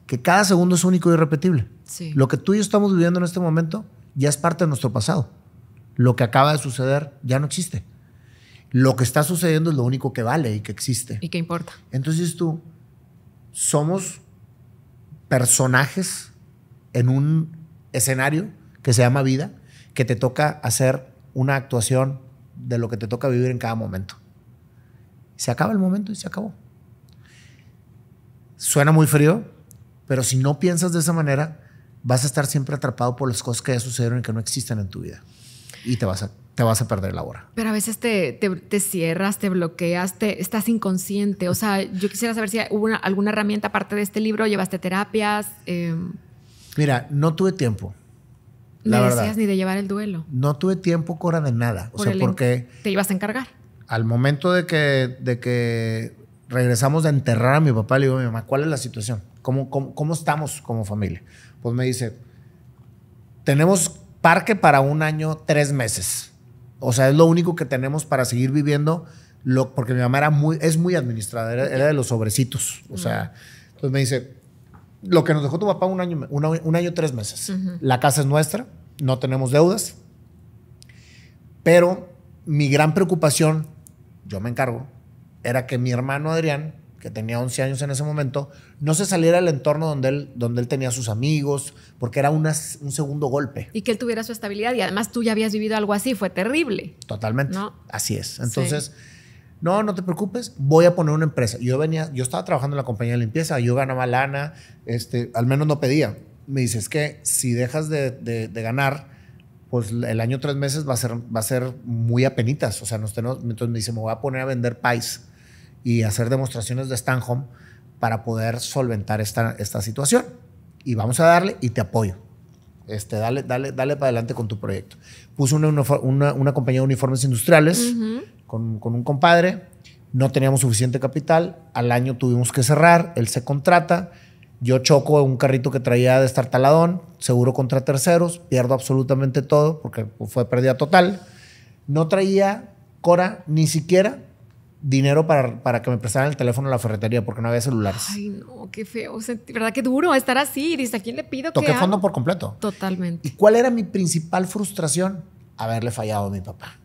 que cada segundo es único y irrepetible. Lo que tú y yo estamos viviendo en este momento ya es parte de nuestro pasado. Lo que acaba de suceder ya no existe. Lo que está sucediendo es lo único que vale y que existe. Y qué importa. Entonces tú, somos personajes en un escenario que se llama vida, que te toca hacer una actuación de lo que te toca vivir en cada momento. Se acaba el momento y se acabó. Suena muy frío, pero si no piensas de esa manera, vas a estar siempre atrapado por las cosas que ya sucedieron y que no existen en tu vida. Y te vas a, te vas a perder la hora. Pero a veces te, te, cierras, te bloqueas, te, estás inconsciente. O sea, yo quisiera saber si hubo alguna herramienta aparte de este libro, llevaste terapias. Em, Mira, no tuve tiempo la decías ni de llevar el duelo. No tuve tiempo, Cora, de nada. O sea, porque... Te ibas a encargar. Al momento de que, de que regresamos a enterrar a mi papá, le digo a mi mamá, ¿cuál es la situación? ¿Cómo, cómo, estamos como familia? Pues me dice, tenemos parque para un año, tres meses. O sea, es lo único que tenemos para seguir viviendo, lo, porque mi mamá era muy, es muy administrada, era, de los sobrecitos. O sea, pues me dice, lo que nos dejó tu papá un año, un, año tres meses. La casa es nuestra, no tenemos deudas, pero mi gran preocupación, yo me encargo, era que mi hermano Adrián, que tenía 11 años en ese momento, no se saliera del entorno donde él, donde él tenía sus amigos, porque era un segundo golpe. Y que él tuviera su estabilidad, y además tú ya habías vivido algo así, fue terrible. Totalmente. Así es. Entonces... No, no te preocupes, voy a poner una empresa. Yo venía, yo estaba trabajando en la compañía de limpieza, yo ganaba lana, este, al menos no pedía. Me dice, es que si dejas de, ganar, pues el año tres meses va a ser, va a ser muy apenitas. O sea, entonces me dice, me voy a poner a vender país y hacer demostraciones de Stanhome para poder solventar esta, esta situación. Y vamos a darle y te apoyo. Este, dale, dale, dale para adelante con tu proyecto. Puso una, compañía de uniformes industriales con, un compadre, no teníamos suficiente capital, al año tuvimos que cerrar, él se contrata, yo choco un carrito que traía de estar taladón, seguro contra terceros, pierdo absolutamente todo porque fue pérdida total. No traía Cora ni siquiera dinero para, para que me prestaran el teléfono a la ferretería porque no había celulares. Ay, no, qué feo. O sea, ¿Verdad que duro estar así? Dice, ¿a quién le pido Toqué que fondo por completo. Totalmente. ¿Y cuál era mi principal frustración? Haberle fallado a mi papá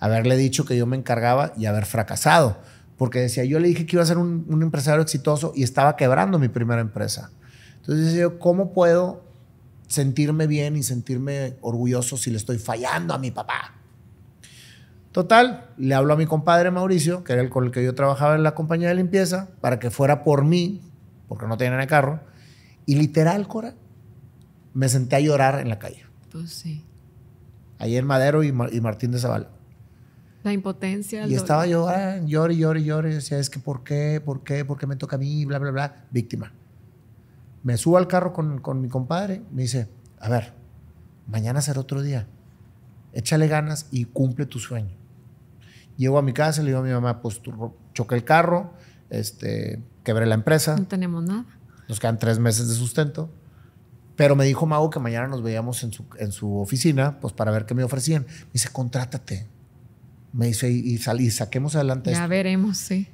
haberle dicho que yo me encargaba y haber fracasado. Porque decía, yo le dije que iba a ser un, empresario exitoso y estaba quebrando mi primera empresa. Entonces decía yo, ¿cómo puedo sentirme bien y sentirme orgulloso si le estoy fallando a mi papá? Total, le hablo a mi compadre Mauricio, que era el con el que yo trabajaba en la compañía de limpieza, para que fuera por mí, porque no tenía el carro. Y literal, Cora, me senté a llorar en la calle. Pues sí. Ahí en Madero y, Martín de Zavala. La impotencia. y estaba yo, llorando ah, llore, llore, y Decía, es que ¿por qué? ¿Por qué? ¿Por qué me toca a mí? Bla, bla, bla. Víctima. Me subo al carro con, con mi compadre. Me dice, a ver, mañana será otro día. Échale ganas y cumple tu sueño. Llego a mi casa, le digo a mi mamá, pues choqué el carro, este, quebré la empresa. No tenemos nada. Nos quedan tres meses de sustento. Pero me dijo Mago que mañana nos veíamos en su, en su oficina, pues para ver qué me ofrecían. Me dice, contrátate. Me dice, y, saquemos adelante ya Ya veremos, sí.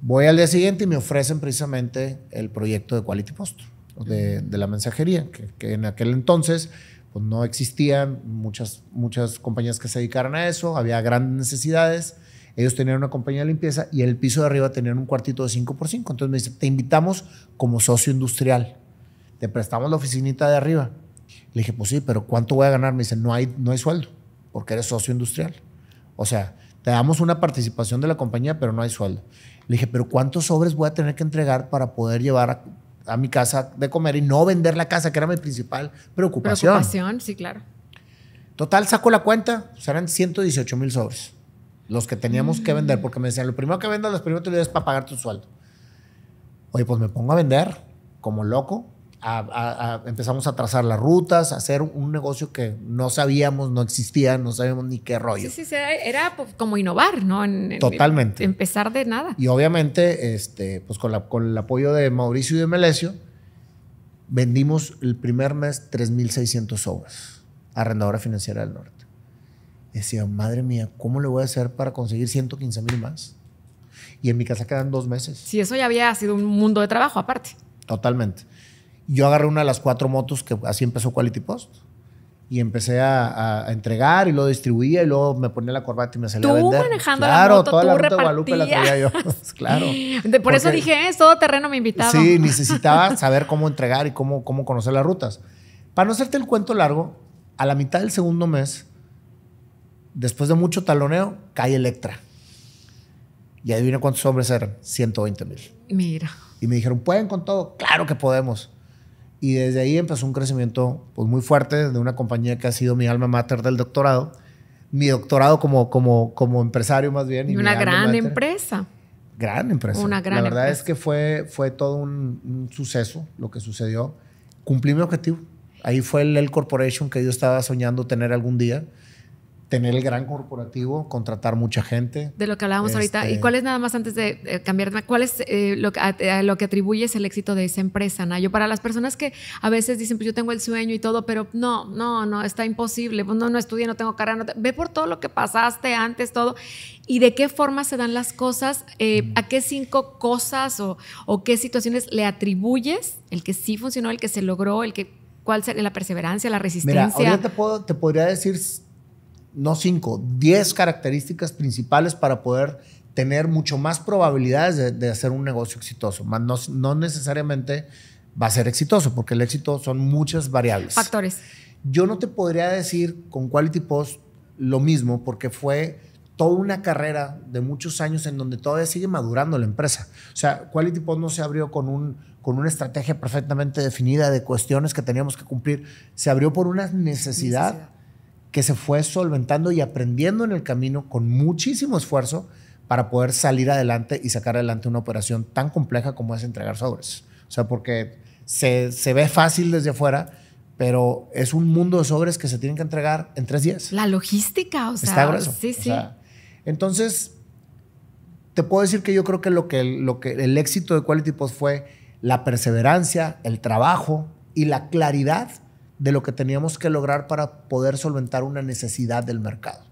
Voy al día siguiente y me ofrecen precisamente el proyecto de Quality Post, de, la mensajería, que, en aquel entonces pues no existían muchas, muchas compañías que se dedicaran a eso, había grandes necesidades. Ellos tenían una compañía de limpieza y el piso de arriba tenían un cuartito de 5x5. Entonces me dice, te invitamos como socio industrial. Te prestamos la oficinita de arriba. Le dije, pues sí, pero ¿cuánto voy a ganar? Me dice, no hay, no hay sueldo, porque eres socio industrial. O sea, te damos una participación de la compañía, pero no hay sueldo. Le dije, pero ¿cuántos sobres voy a tener que entregar para poder llevar a, mi casa de comer y no vender la casa, que era mi principal preocupación? Preocupación, sí, claro. Total, saco la cuenta, serán pues, 118 mil sobres los que teníamos que vender, mm. porque me decían, lo primero que vendas, los primeros te es para pagar tu sueldo. Oye, pues me pongo a vender como loco empezamos a trazar las rutas, a hacer un, negocio que no sabíamos, no existía, no sabíamos ni qué rollo. Sí, sí, era pues, como innovar, ¿no? Totalmente. empezar de nada. Y obviamente, este, pues con, el apoyo de Mauricio y de Melesio, vendimos el primer mes 3.600 obras a Arrendadora Financiera del Norte. decía, madre mía, ¿cómo le voy a hacer para conseguir 115.000 mil más? Y en mi casa quedan dos meses. Sí, eso ya había sido un mundo de trabajo aparte. Totalmente. Yo agarré una de las cuatro motos que así empezó Quality Post. Y empecé a, entregar y lo distribuía y luego me ponía la corbata y me salía a vender. Tú manejando claro, la moto, toda la ruta de Guadalupe la traía yo. Pues, claro. por eso dije, eh, es todo terreno me invitaba. Sí, necesitaba saber cómo entregar y cómo, cómo conocer las rutas. Para no hacerte el cuento largo, a la mitad del segundo mes, después de mucho taloneo, cae Electra. Y adivina cuántos hombres eran. 120 mil. Mira. Y me dijeron, ¿pueden con todo? Claro que podemos. Y desde ahí empezó un crecimiento pues, muy fuerte de una compañía que ha sido mi alma mater del doctorado, mi doctorado como, como, como empresario más bien. Y una gran empresa. Gran empresa. Una gran La verdad es que fue, fue todo un, suceso lo que sucedió. Cumplí mi objetivo. Ahí fue el L Corporation que yo estaba soñando tener algún día tener el gran corporativo, contratar mucha gente. De lo que hablábamos ahorita. ¿Y este, cuál es nada más antes de eh, cambiar? ¿Cuál es eh, lo, lo que atribuyes el éxito de esa empresa, Yo Para las personas que a veces dicen, pues yo tengo el sueño y todo, pero no, no, no, está imposible. Pues, no, no estudié, no tengo carrera. No Ve por todo lo que pasaste antes, todo. ¿Y de qué forma se dan las cosas? Eh, mm. ¿A qué cinco cosas o, qué situaciones le atribuyes el que sí funcionó, el que se logró, el que cuál sería la perseverancia, la resistencia? Mira, te, puedo, te podría decir no cinco diez características principales para poder tener mucho más probabilidades de, hacer un negocio exitoso. Más no, necesariamente va a ser exitoso, porque el éxito son muchas variables. Factores. Yo no te podría decir con Quality Post lo mismo, porque fue toda una carrera de muchos años en donde todavía sigue madurando la empresa. O sea, Quality Post no se abrió con, un, con una estrategia perfectamente definida de cuestiones que teníamos que cumplir, se abrió por una necesidad que se fue solventando y aprendiendo en el camino con muchísimo esfuerzo para poder salir adelante y sacar adelante una operación tan compleja como es entregar sobres. O sea, porque se, ve fácil desde afuera, pero es un mundo de sobres que se tienen que entregar en tres días. La logística, o sea. Está grueso. Sí, sí. entonces, te puedo decir que yo creo que lo que, lo que el éxito de Quality Post fue la perseverancia, el trabajo y la claridad de lo que teníamos que lograr para poder solventar una necesidad del mercado,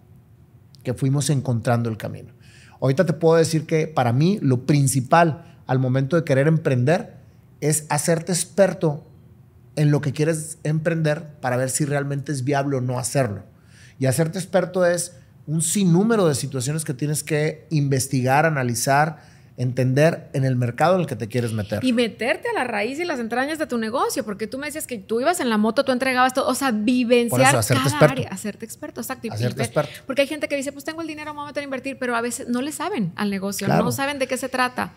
que fuimos encontrando el camino. Ahorita te puedo decir que para mí lo principal al momento de querer emprender es hacerte experto en lo que quieres emprender para ver si realmente es viable o no hacerlo. Y hacerte experto es un sinnúmero de situaciones que tienes que investigar, analizar, entender en el mercado en el que te quieres meter. Y meterte a la raíz y las entrañas de tu negocio, porque tú me decías que tú ibas en la moto, tú entregabas todo, o sea, vivenciar hacerte cada experto. hacerte experto, exacto. Porque hay gente que dice, pues tengo el dinero, me voy a meter a invertir, pero a veces no le saben al negocio, no saben de qué se trata.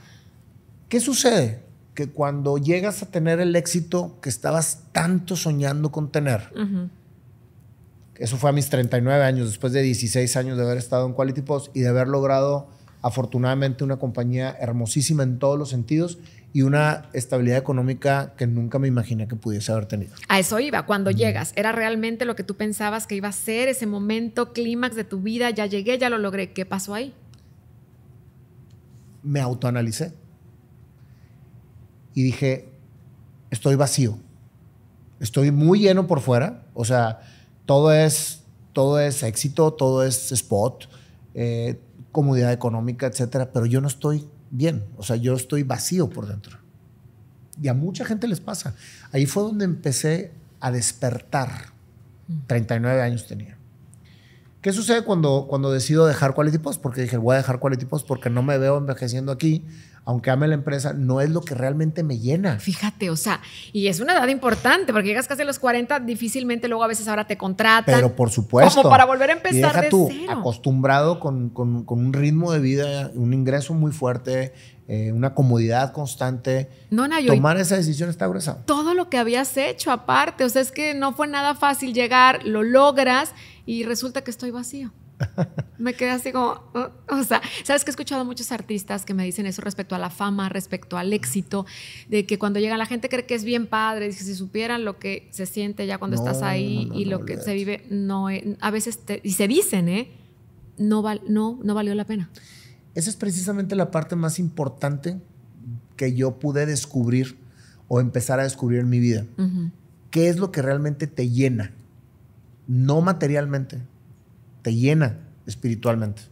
¿Qué sucede? Que cuando llegas a tener el éxito que estabas tanto soñando con tener, eso fue a mis 39 años, después de 16 años de haber estado en Quality Post y de haber logrado afortunadamente una compañía hermosísima en todos los sentidos y una estabilidad económica que nunca me imaginé que pudiese haber tenido. A eso iba, cuando llegas, ¿era realmente lo que tú pensabas que iba a ser ese momento clímax de tu vida? Ya llegué, ya lo logré, ¿qué pasó ahí? Me autoanalicé y dije, estoy vacío, estoy muy lleno por fuera, o sea, todo es, todo es éxito, todo es spot. Eh, comodidad económica, etcétera, pero yo no estoy bien, o sea, yo estoy vacío por dentro. Y a mucha gente les pasa. Ahí fue donde empecé a despertar. 39 mm. años tenía. ¿Qué sucede cuando, cuando decido dejar Quality Post? Porque dije, voy a dejar Quality Post porque no me veo envejeciendo aquí, aunque ame la empresa, no es lo que realmente me llena. Fíjate, o sea, y es una edad importante, porque llegas casi a los 40, difícilmente luego a veces ahora te contratan. Pero por supuesto. Como para volver a empezar de tú, cero. acostumbrado con, un ritmo de vida, un ingreso muy fuerte, eh, una comodidad constante. No, no, Tomar esa decisión está gruesa. Todo lo que habías hecho aparte, o sea, es que no fue nada fácil llegar, lo logras y resulta que estoy vacío. Me quedé así como, o sea, sabes que he escuchado a muchos artistas que me dicen eso respecto a la fama, respecto al éxito, de que cuando llega la gente cree que es bien padre, y si supieran lo que se siente ya cuando estás ahí y lo que se vive, no, eh, a veces, y se dicen, ¿eh? No, val, no, no valió la pena. Esa es precisamente la parte más importante que yo pude descubrir o empezar a descubrir en mi vida. ¿Qué es lo que realmente te llena? No materialmente, te llena espiritualmente.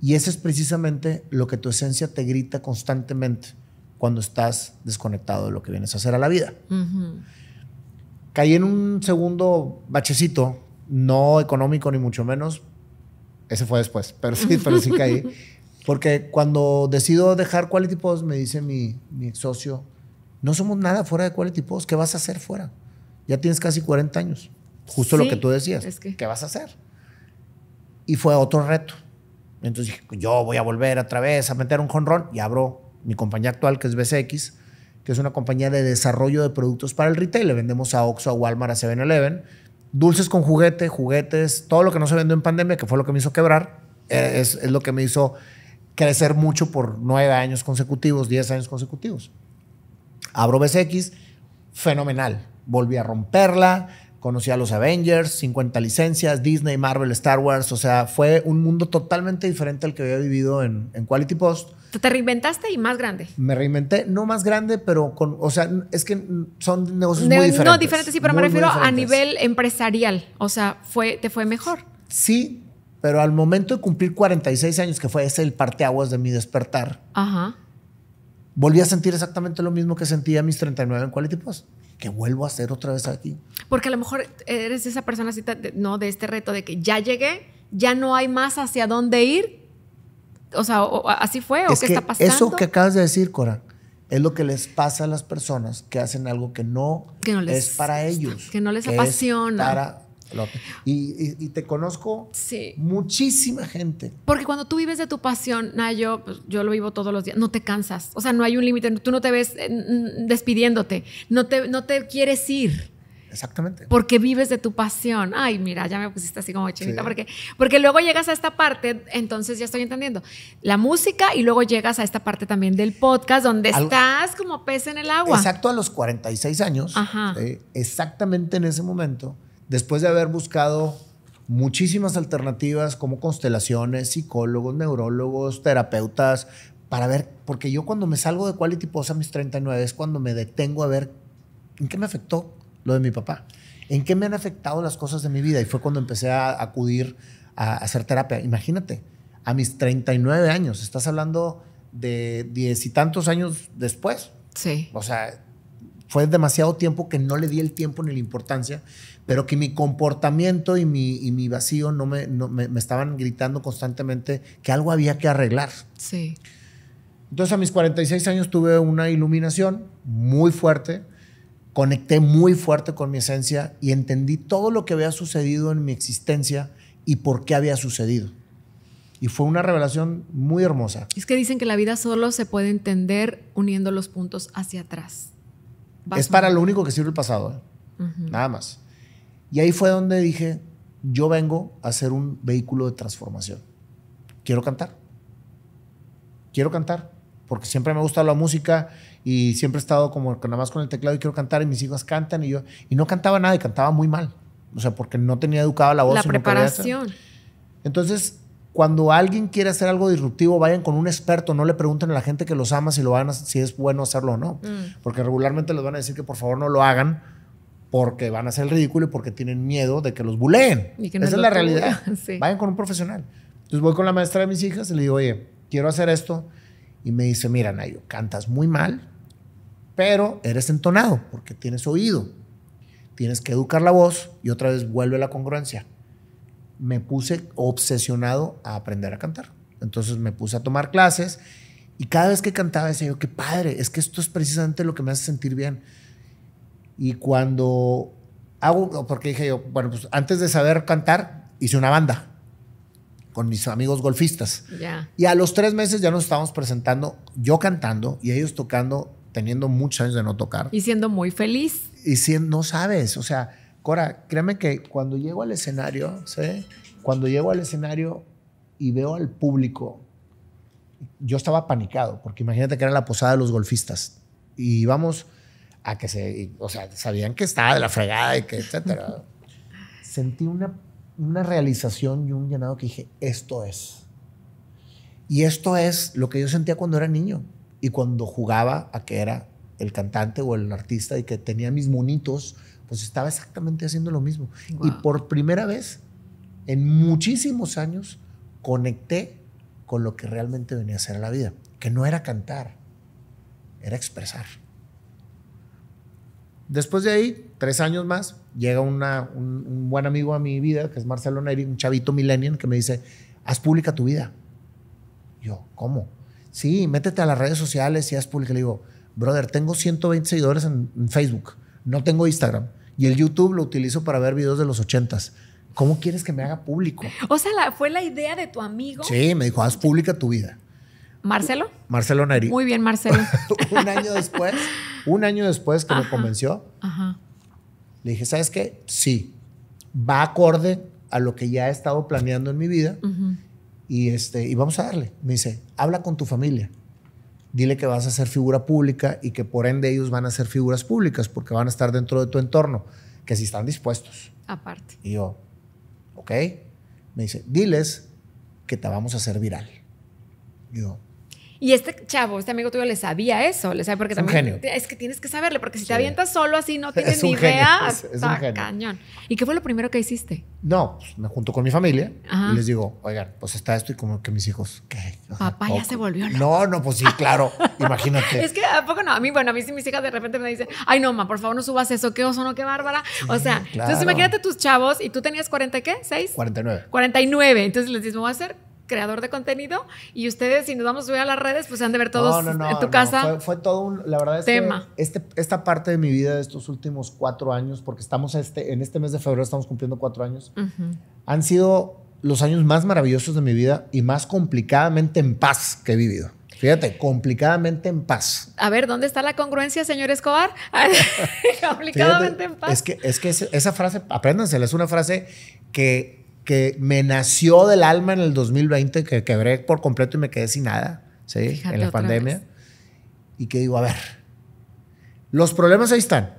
Y ese es precisamente lo que tu esencia te grita constantemente cuando estás desconectado de lo que vienes a hacer a la vida. Caí en un segundo bachecito, no económico ni mucho menos. Ese fue después, pero sí, pero sí caí. Porque cuando decido dejar Quality Post, me dice mi, mi ex socio, no somos nada fuera de Quality Post, ¿qué vas a hacer fuera? Ya tienes casi 40 años. Justo lo que tú decías. ¿Qué vas a hacer? y fue otro reto. Entonces dije, yo voy a volver otra vez a meter un jonrón y abro mi compañía actual, que es BCX, que es una compañía de desarrollo de productos para el retail. Le vendemos a Oxxo, a Walmart, a 7-Eleven. Dulces con juguete, juguetes, todo lo que no se vendió en pandemia, que fue lo que me hizo quebrar, eh, es, es lo que me hizo crecer mucho por nueve años consecutivos, diez años consecutivos. Abro BCX, fenomenal. Volví a romperla, conocí a los Avengers, 50 licencias, Disney, Marvel, Star Wars, o sea, fue un mundo totalmente diferente al que había vivido en, Quality Post. Te reinventaste y más grande. Me reinventé, no más grande, pero con, o sea, es que son negocios muy diferentes. No, diferentes, sí, pero me refiero a nivel empresarial, o sea, fue, te fue mejor. Sí, pero al momento de cumplir 46 años, que fue ese el parteaguas de mi despertar, volví a sentir exactamente lo mismo que sentía mis 39 en Quality Post que vuelvo a hacer otra vez aquí? Porque a lo mejor eres esa persona, así ¿no? De este reto de que ya llegué, ya no hay más hacia dónde ir. O sea, ¿así fue? ¿O qué está pasando? Eso que acabas de decir, Cora, es lo que les pasa a las personas que hacen algo que no, es para ellos. Que no les apasiona. Para y, te conozco muchísima gente. Porque cuando tú vives de tu pasión, Nayo, pues, yo lo vivo todos los días, no te cansas. O sea, no hay un límite. Tú no te ves eh, despidiéndote. No te, no te quieres ir. Exactamente. Porque vives de tu pasión. Ay, mira, ya me pusiste así como chingita. Porque, porque luego llegas a esta parte, entonces ya estoy entendiendo, la música y luego llegas a esta parte también del podcast donde estás como pez en el agua. Exacto, a los 46 años, exactamente en ese momento, después de haber buscado muchísimas alternativas como constelaciones, psicólogos, neurólogos, terapeutas, para ver, porque yo cuando me salgo de Quality Post a mis 39 es cuando me detengo a ver en qué me afectó lo de mi papá, en qué me han afectado las cosas de mi vida. Y fue cuando empecé a acudir a hacer terapia. Imagínate, a mis 39 años, estás hablando de diez y tantos años después. Sí. O sea, fue demasiado tiempo que no le di el tiempo ni la importancia pero que mi comportamiento y mi, y mi vacío no, me, no me, me, estaban gritando constantemente que algo había que arreglar. Sí. Entonces a mis 46 años tuve una iluminación muy fuerte, conecté muy fuerte con mi esencia y entendí todo lo que había sucedido en mi existencia y por qué había sucedido. Y fue una revelación muy hermosa. Es que dicen que la vida solo se puede entender uniendo los puntos hacia atrás. es para lo único que sirve el pasado, ¿eh? nada más. Y ahí fue donde dije, yo vengo a ser un vehículo de transformación. Quiero cantar. Quiero cantar. Porque siempre me ha gustado la música y siempre he estado como nada más con el teclado y quiero cantar y mis hijos cantan y yo. Y no cantaba nada y cantaba muy mal. O sea, porque no tenía educada la voz. La preparación. Entonces, cuando alguien quiere hacer algo disruptivo, vayan con un experto, no le pregunten a la gente que los ama si, lo van si es bueno hacerlo o no. Mm. Porque regularmente les van a decir que por favor no lo hagan porque van a ser ridículos ridículo y porque tienen miedo de que los buleen. Esa es la realidad. Vayan con un profesional. Entonces voy con la maestra de mis hijas y le digo, oye, quiero hacer esto. Y me dice, mira, Nayo, cantas muy mal, pero eres entonado porque tienes oído. Tienes que educar la voz y otra vez vuelve la congruencia. Me puse obsesionado a aprender a cantar. Entonces me puse a tomar clases y cada vez que cantaba decía yo, qué padre, es que esto es precisamente lo que me hace sentir bien y cuando hago, porque dije yo, bueno, pues antes de saber cantar, hice una banda con mis amigos golfistas. Y a los tres meses ya nos estábamos presentando, yo cantando y ellos tocando, teniendo muchos años de no tocar. Y siendo muy feliz. Y siendo, no sabes, o sea, Cora, créeme que cuando llego al escenario, ¿sí? cuando llego al escenario y veo al público, yo estaba panicado, porque imagínate que era la posada de los golfistas. Y íbamos a que se, o sea, sabían que estaba de la fregada y que, etcétera. Sentí una, realización y un llenado que dije, esto es. Y esto es lo que yo sentía cuando era niño y cuando jugaba a que era el cantante o el artista y que tenía mis monitos, pues estaba exactamente haciendo lo mismo. Y por primera vez en muchísimos años conecté con lo que realmente venía a ser la vida, que no era cantar, era expresar. Después de ahí, tres años más, llega un, buen amigo a mi vida, que es Marcelo Neri, un chavito millennial, que me dice, haz pública tu vida. Yo, ¿cómo? Sí, métete a las redes sociales y haz pública. Le digo, brother, tengo 120 seguidores en, Facebook, no tengo Instagram. Y el YouTube lo utilizo para ver videos de los ochentas. ¿Cómo quieres que me haga público? O sea, fue la idea de tu amigo. Sí, me dijo, haz pública tu vida. ¿Marcelo? Marcelo Neri. Muy bien, Marcelo. un año después, un año después que me convenció, le dije, ¿sabes qué? Sí, va acorde a lo que ya he estado planeando en mi vida y, este, y vamos a darle. Me dice, habla con tu familia. Dile que vas a ser figura pública y que por ende ellos van a ser figuras públicas porque van a estar dentro de tu entorno, que si están dispuestos. Aparte. Y yo, ok. Me dice, diles que te vamos a hacer viral. Y yo, y este chavo, este amigo tuyo, le sabía eso, le porque es también. Un genio. Es que tienes que saberle, porque si te avientas solo así no tienes ni idea. Es, un genio. cañón. ¿Y qué fue lo primero que hiciste? No, pues, me junto con mi familia y les digo, oigan, pues está esto y como que mis hijos, ¿qué? Papá ya se volvió loco. No, no, pues sí, claro. imagínate. Es que a poco no, a mí, bueno, a mí sí mis hijas de repente me dicen, ay, no, ma, por favor no subas eso, qué oso, no, qué bárbara. o sea, entonces imagínate tus chavos y tú tenías 40, ¿qué? ¿6? 49. 49. Entonces les dices, me voy a hacer creador de contenido, y ustedes, si nos vamos a subir a las redes, pues han de ver todos en tu casa. Fue, fue, todo un, la verdad es tema. que este, esta parte de mi vida de estos últimos cuatro años, porque estamos este, en este mes de febrero estamos cumpliendo cuatro años, han sido los años más maravillosos de mi vida y más complicadamente en paz que he vivido. Fíjate, complicadamente en paz. A ver, ¿dónde está la congruencia, señor Escobar? complicadamente en paz. Es que, es que esa frase, apréndansela, es una frase que que me nació del alma en el 2020, que quebré por completo y me quedé sin nada, ¿sí? en la pandemia. Y que digo, a ver, los problemas ahí están.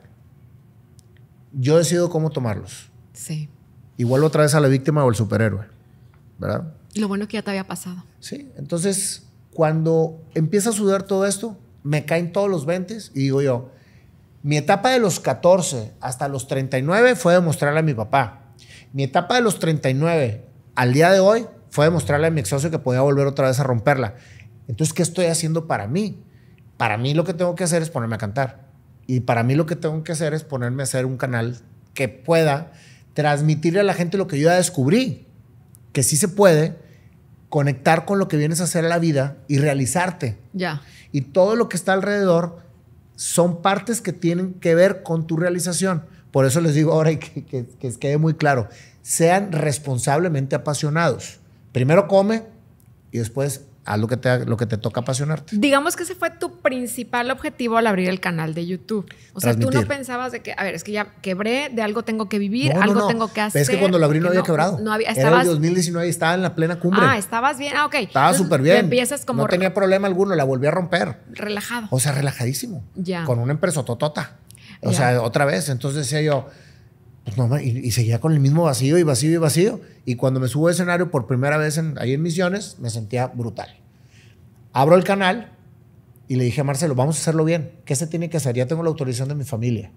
Yo decido cómo tomarlos. Sí. Y vuelvo otra vez a la víctima o al superhéroe, ¿verdad? Y lo bueno que ya te había pasado. Sí, entonces cuando empieza a sudar todo esto, me caen todos los 20 y digo yo, mi etapa de los 14 hasta los 39 fue demostrarle a mi papá, mi etapa de los 39 al día de hoy fue demostrarle a mi ex socio que podía volver otra vez a romperla. Entonces, ¿qué estoy haciendo para mí? Para mí lo que tengo que hacer es ponerme a cantar. Y para mí lo que tengo que hacer es ponerme a hacer un canal que pueda transmitirle a la gente lo que yo ya descubrí, que sí se puede conectar con lo que vienes a hacer a la vida y realizarte. Ya. Y todo lo que está alrededor son partes que tienen que ver con tu realización. Por eso les digo ahora y que, quede muy claro, sean responsablemente apasionados. Primero come y después haz lo que te, lo que te toca apasionarte. Digamos que ese fue tu principal objetivo al abrir el canal de YouTube. O sea, tú no pensabas de que, a ver, es que ya quebré, de algo tengo que vivir, algo tengo que hacer. Es que cuando lo abrí no había quebrado. No había, Era el 2019 y estaba en la plena cumbre. Ah, estabas bien, ah, ok. Estaba súper bien. Empiezas como no tenía problema alguno, la volví a romper. Relajado. O sea, relajadísimo. Ya. Con una empresa totota. O sea, otra vez. Entonces decía yo, pues no, y, seguía con el mismo vacío y vacío y vacío. Y cuando me subo al escenario por primera vez en, ahí en Misiones, me sentía brutal. Abro el canal y le dije a Marcelo, vamos a hacerlo bien. ¿Qué se tiene que hacer? Ya tengo la autorización de mi familia.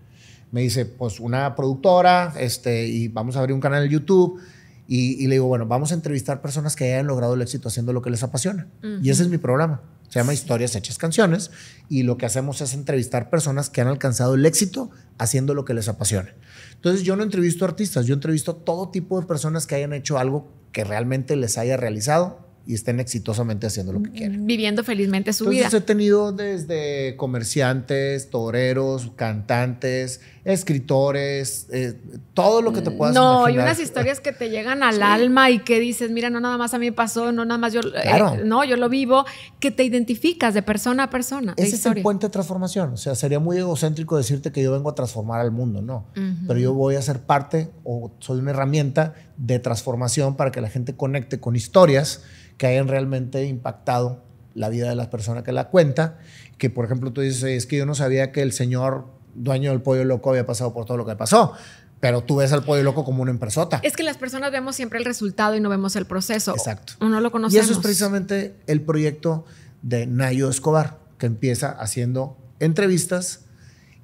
Me dice, pues una productora, este, y vamos a abrir un canal de YouTube. Y, le digo, bueno, vamos a entrevistar personas que hayan logrado el éxito haciendo lo que les apasiona. Y ese es mi programa. Se llama Historias Hechas Canciones y lo que hacemos es entrevistar personas que han alcanzado el éxito haciendo lo que les apasiona. Entonces yo no entrevisto artistas, yo entrevisto todo tipo de personas que hayan hecho algo que realmente les haya realizado y estén exitosamente haciendo lo que mm, quieren. Viviendo felizmente su vida. vida. Entonces he tenido desde comerciantes, toreros, cantantes, escritores, eh, todo lo que te mm. puedas no, No, hay unas historias que te llegan al alma y que dices, mira, no nada más a mí pasó, no nada más yo, eh, no, yo lo vivo, que te identificas de persona a persona. Ese es el puente de transformación. O sea, sería muy egocéntrico decirte que yo vengo a transformar al mundo, no. Pero yo voy a ser parte o soy una herramienta de transformación para que la gente conecte con historias que hayan realmente impactado la vida de las personas que la cuenta. Que, por ejemplo, tú dices, es que yo no sabía que el señor dueño del pollo loco había pasado por todo lo que pasó. Pero tú ves al pollo loco como una empresota. Es que las personas vemos siempre el resultado y no vemos el proceso. Exacto. Uno lo conocemos. Y eso es precisamente el proyecto de Nayo Escobar, que empieza haciendo entrevistas.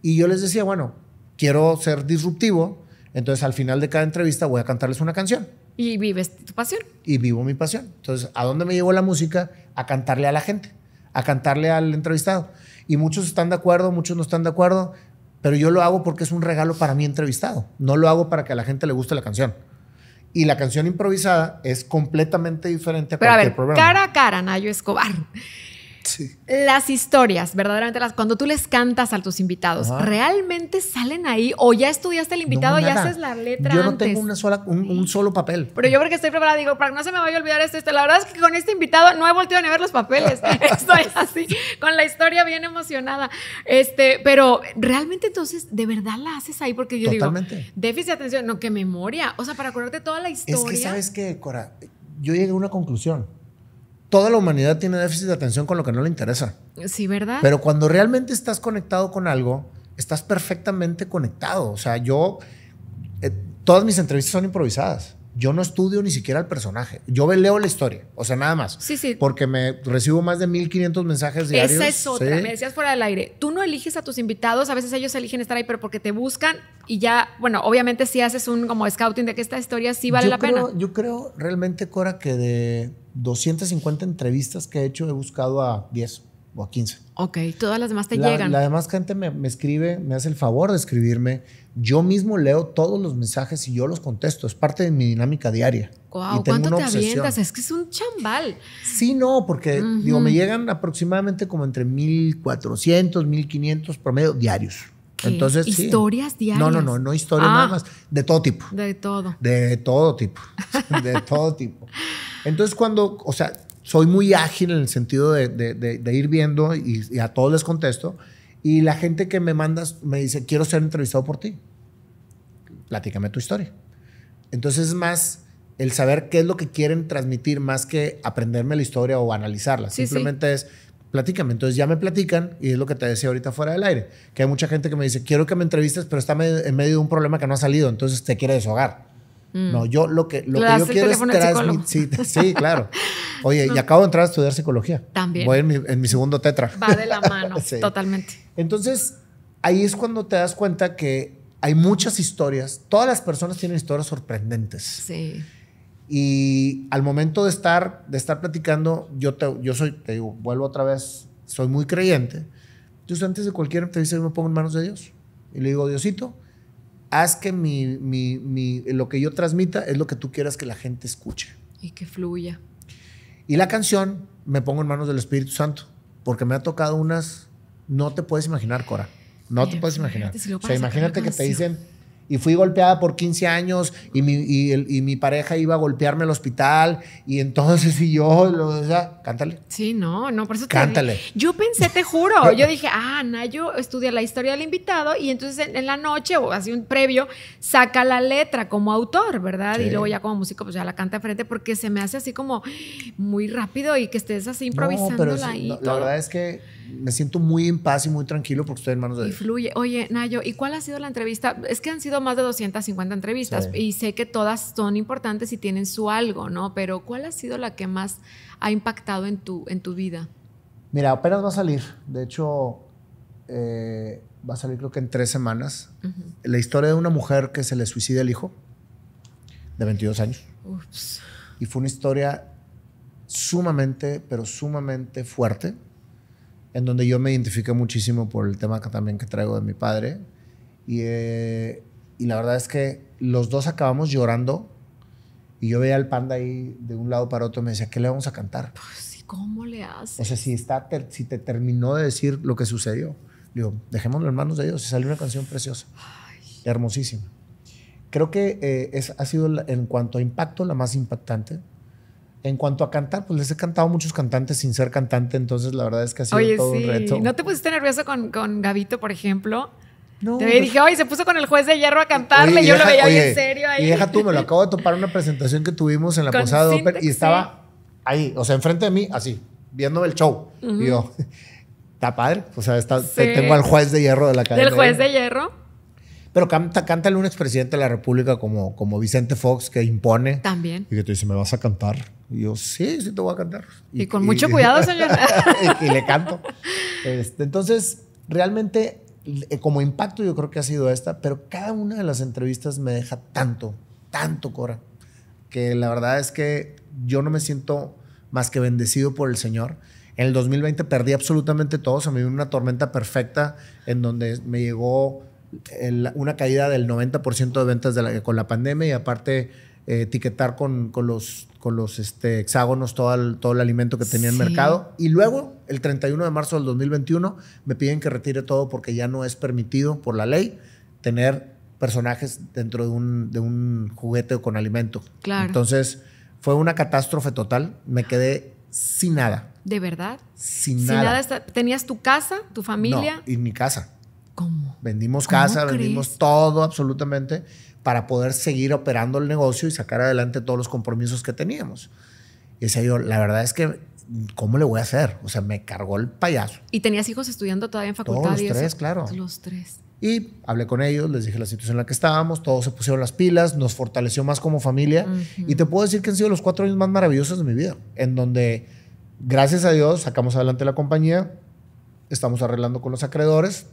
Y yo les decía, bueno, quiero ser disruptivo, entonces al final de cada entrevista voy a cantarles una canción. Y vives tu pasión. Y vivo mi pasión. Entonces, ¿a dónde me llevó la música? A cantarle a la gente, a cantarle al entrevistado. Y muchos están de acuerdo, muchos no están de acuerdo, pero yo lo hago porque es un regalo para mi entrevistado. No lo hago para que a la gente le guste la canción. Y la canción improvisada es completamente diferente a pero a ver, Cara a cara, Nayo Escobar. Las historias, verdaderamente, las, cuando tú les cantas a tus invitados, ¿realmente salen ahí? ¿O ya estudiaste el invitado ya y haces la letra? Yo no tengo una sola, un, solo papel. Pero yo porque estoy preparada, digo, para no se me vaya a olvidar esto, La verdad es que con este invitado no he volteado ni a ver los papeles. estoy así, con la historia bien emocionada. Este, pero realmente entonces, ¿de verdad la haces ahí? Porque yo digo, déficit de atención, no, que memoria. O sea, para acordarte toda la historia. Es que, ¿sabes que, Cora? Yo llegué a una conclusión toda la humanidad tiene déficit de atención con lo que no le interesa. Sí, ¿verdad? Pero cuando realmente estás conectado con algo, estás perfectamente conectado. O sea, yo, eh, todas mis entrevistas son improvisadas. Yo no estudio ni siquiera al personaje. Yo leo la historia, o sea, nada más. Sí, sí. Porque me recibo más de 1500 mensajes diarios. Esa es otra, me decías fuera del aire. Tú no eliges a tus invitados, a veces ellos eligen estar ahí, pero porque te buscan y ya, bueno, obviamente si haces un como scouting de que esta historia sí vale la pena. Yo creo realmente, Cora, que de 250 entrevistas que he hecho, he buscado a 10 o a 15. Ok, todas las demás te llegan. La demás gente me, escribe, me hace el favor de escribirme. Yo mismo leo todos los mensajes y yo los contesto. Es parte de mi dinámica diaria. Wow, ¿Cuánto te Es que es un chambal. Sí, no, porque digo, me llegan aproximadamente como entre 1.400, 1.500 promedio diarios. Entonces, ¿Historias diarias? No, no, no, no historias ah. nada más. De todo tipo. De todo. De todo tipo. de todo tipo. Entonces, cuando, o sea, soy muy ágil en el sentido de, ir viendo y, a todos les contesto. Y la gente que me mandas me dice, quiero ser entrevistado por ti. Platícame tu historia. Entonces es más el saber qué es lo que quieren transmitir más que aprenderme la historia o analizarla. Simplemente es, platícame. Entonces ya me platican y es lo que te decía ahorita fuera del aire, que hay mucha gente que me dice, quiero que me entrevistes, pero está en medio de un problema que no ha salido, entonces te quiere deshogar. No, mm. yo lo que, lo que yo quiero es transmitir. Sí, claro. Oye, y acabo de entrar a estudiar psicología. También. Voy en mi, segundo tetra. Va de la mano, totalmente. Entonces, ahí es cuando te das cuenta que hay muchas historias. Todas las personas tienen historias sorprendentes. Sí. Y al momento de estar, de estar platicando, yo, te, yo soy, te digo, vuelvo otra vez, soy muy creyente. Entonces, antes de cualquier entrevista, yo me pongo en manos de Dios. Y le digo, Diosito, haz que mi, lo que yo transmita es lo que tú quieras que la gente escuche. Y que fluya. Y la canción me pongo en manos del Espíritu Santo, porque me ha tocado unas, no te puedes imaginar, Cora, no te puedes imaginar. o sea, imagínate que te dicen y fui golpeada por 15 años y mi, y, mi pareja iba a golpearme al hospital y entonces y yo, o sea, cántale. Sí, no, no, por eso Cántale. yo pensé, te juro, yo dije, ah, Nayo estudia la historia del invitado y entonces en, la noche o así un previo saca la letra como autor, ¿verdad? Y luego ya como músico pues ya la canta de frente porque se me hace así como muy rápido y que estés así improvisándola pero La verdad es que me siento muy en paz y muy tranquilo porque estoy en manos de Dios. fluye. Oye, Nayo, ¿y cuál ha sido la entrevista? Es que han sido más de 250 entrevistas y sé que todas son importantes y tienen su algo, ¿no? Pero ¿cuál ha sido la que más ha impactado en tu, en tu vida? Mira, apenas va a salir. De hecho, eh, va a salir creo que en tres semanas. La historia de una mujer que se le suicida el hijo de 22 años. Ups. Y fue una historia sumamente, pero sumamente fuerte en donde yo me identifiqué muchísimo por el tema que, también que traigo de mi padre. Y, eh, y la verdad es que los dos acabamos llorando. Y yo veía al panda ahí de un lado para otro y me decía, ¿qué le vamos a cantar? Pues, ¿y ¿Cómo le hace? O sea, si, está si te terminó de decir lo que sucedió, digo, dejémoslo en manos de Dios. Y salió una canción preciosa, hermosísima. Creo que eh, es, ha sido, en cuanto a impacto, la más impactante. En cuanto a cantar, pues les he cantado a muchos cantantes sin ser cantante, entonces la verdad es que ha sido todo un reto. ¿No te pusiste nervioso con, con Gabito, por ejemplo? No, te pues dije, oye, se puso con el juez de hierro a cantarle, yo lo veía bien serio ahí. Y deja tú, me lo acabo de topar una presentación que tuvimos en la Posada de Oper y estaba ahí, o sea, enfrente de mí, así, viendo el show. Y yo, está padre, o sea, tengo al juez de hierro de la calle. Del juez de hierro. Pero canta, cántale un expresidente de la República como, como Vicente Fox que impone. También. Y que te dice, ¿me vas a cantar? Y yo, sí, sí te voy a cantar. Y, con mucho cuidado, señor. y, le canto. Este, entonces, realmente, eh, como impacto yo creo que ha sido esta, pero cada una de las entrevistas me deja tanto, tanto, Cora, que la verdad es que yo no me siento más que bendecido por el Señor. En el 2020 perdí absolutamente todo, se me vino una tormenta perfecta en donde me llegó una caída del 90% de ventas de con la pandemia y aparte eh, etiquetar con, con, los, con los este, hexágonos todo el, todo el alimento que tenía en mercado. Y luego, el 31 de marzo del 2021, me piden que retire todo porque ya no es permitido por la ley tener personajes dentro de un, de un juguete con alimento. Entonces, fue una catástrofe total. Me quedé sin nada. ¿De verdad? Sin, nada. ¿Tenías tu casa, tu familia? y mi casa. ¿Cómo? Vendimos casa, vendimos todo absolutamente para poder seguir operando el negocio y sacar adelante todos los compromisos que teníamos. Y decía yo, la verdad es que, ¿cómo le voy a hacer? O sea, me cargó el payaso. ¿Y tenías hijos estudiando todavía en facultad? Todos los tres, claro. Los tres. Y hablé con ellos, les dije la situación en la que estábamos, todos se pusieron las pilas, nos fortaleció más como familia. Y te puedo decir que han sido los cuatro años más maravillosos de mi vida, en donde, gracias a Dios, sacamos adelante la compañía, estamos arreglando con los acreedores,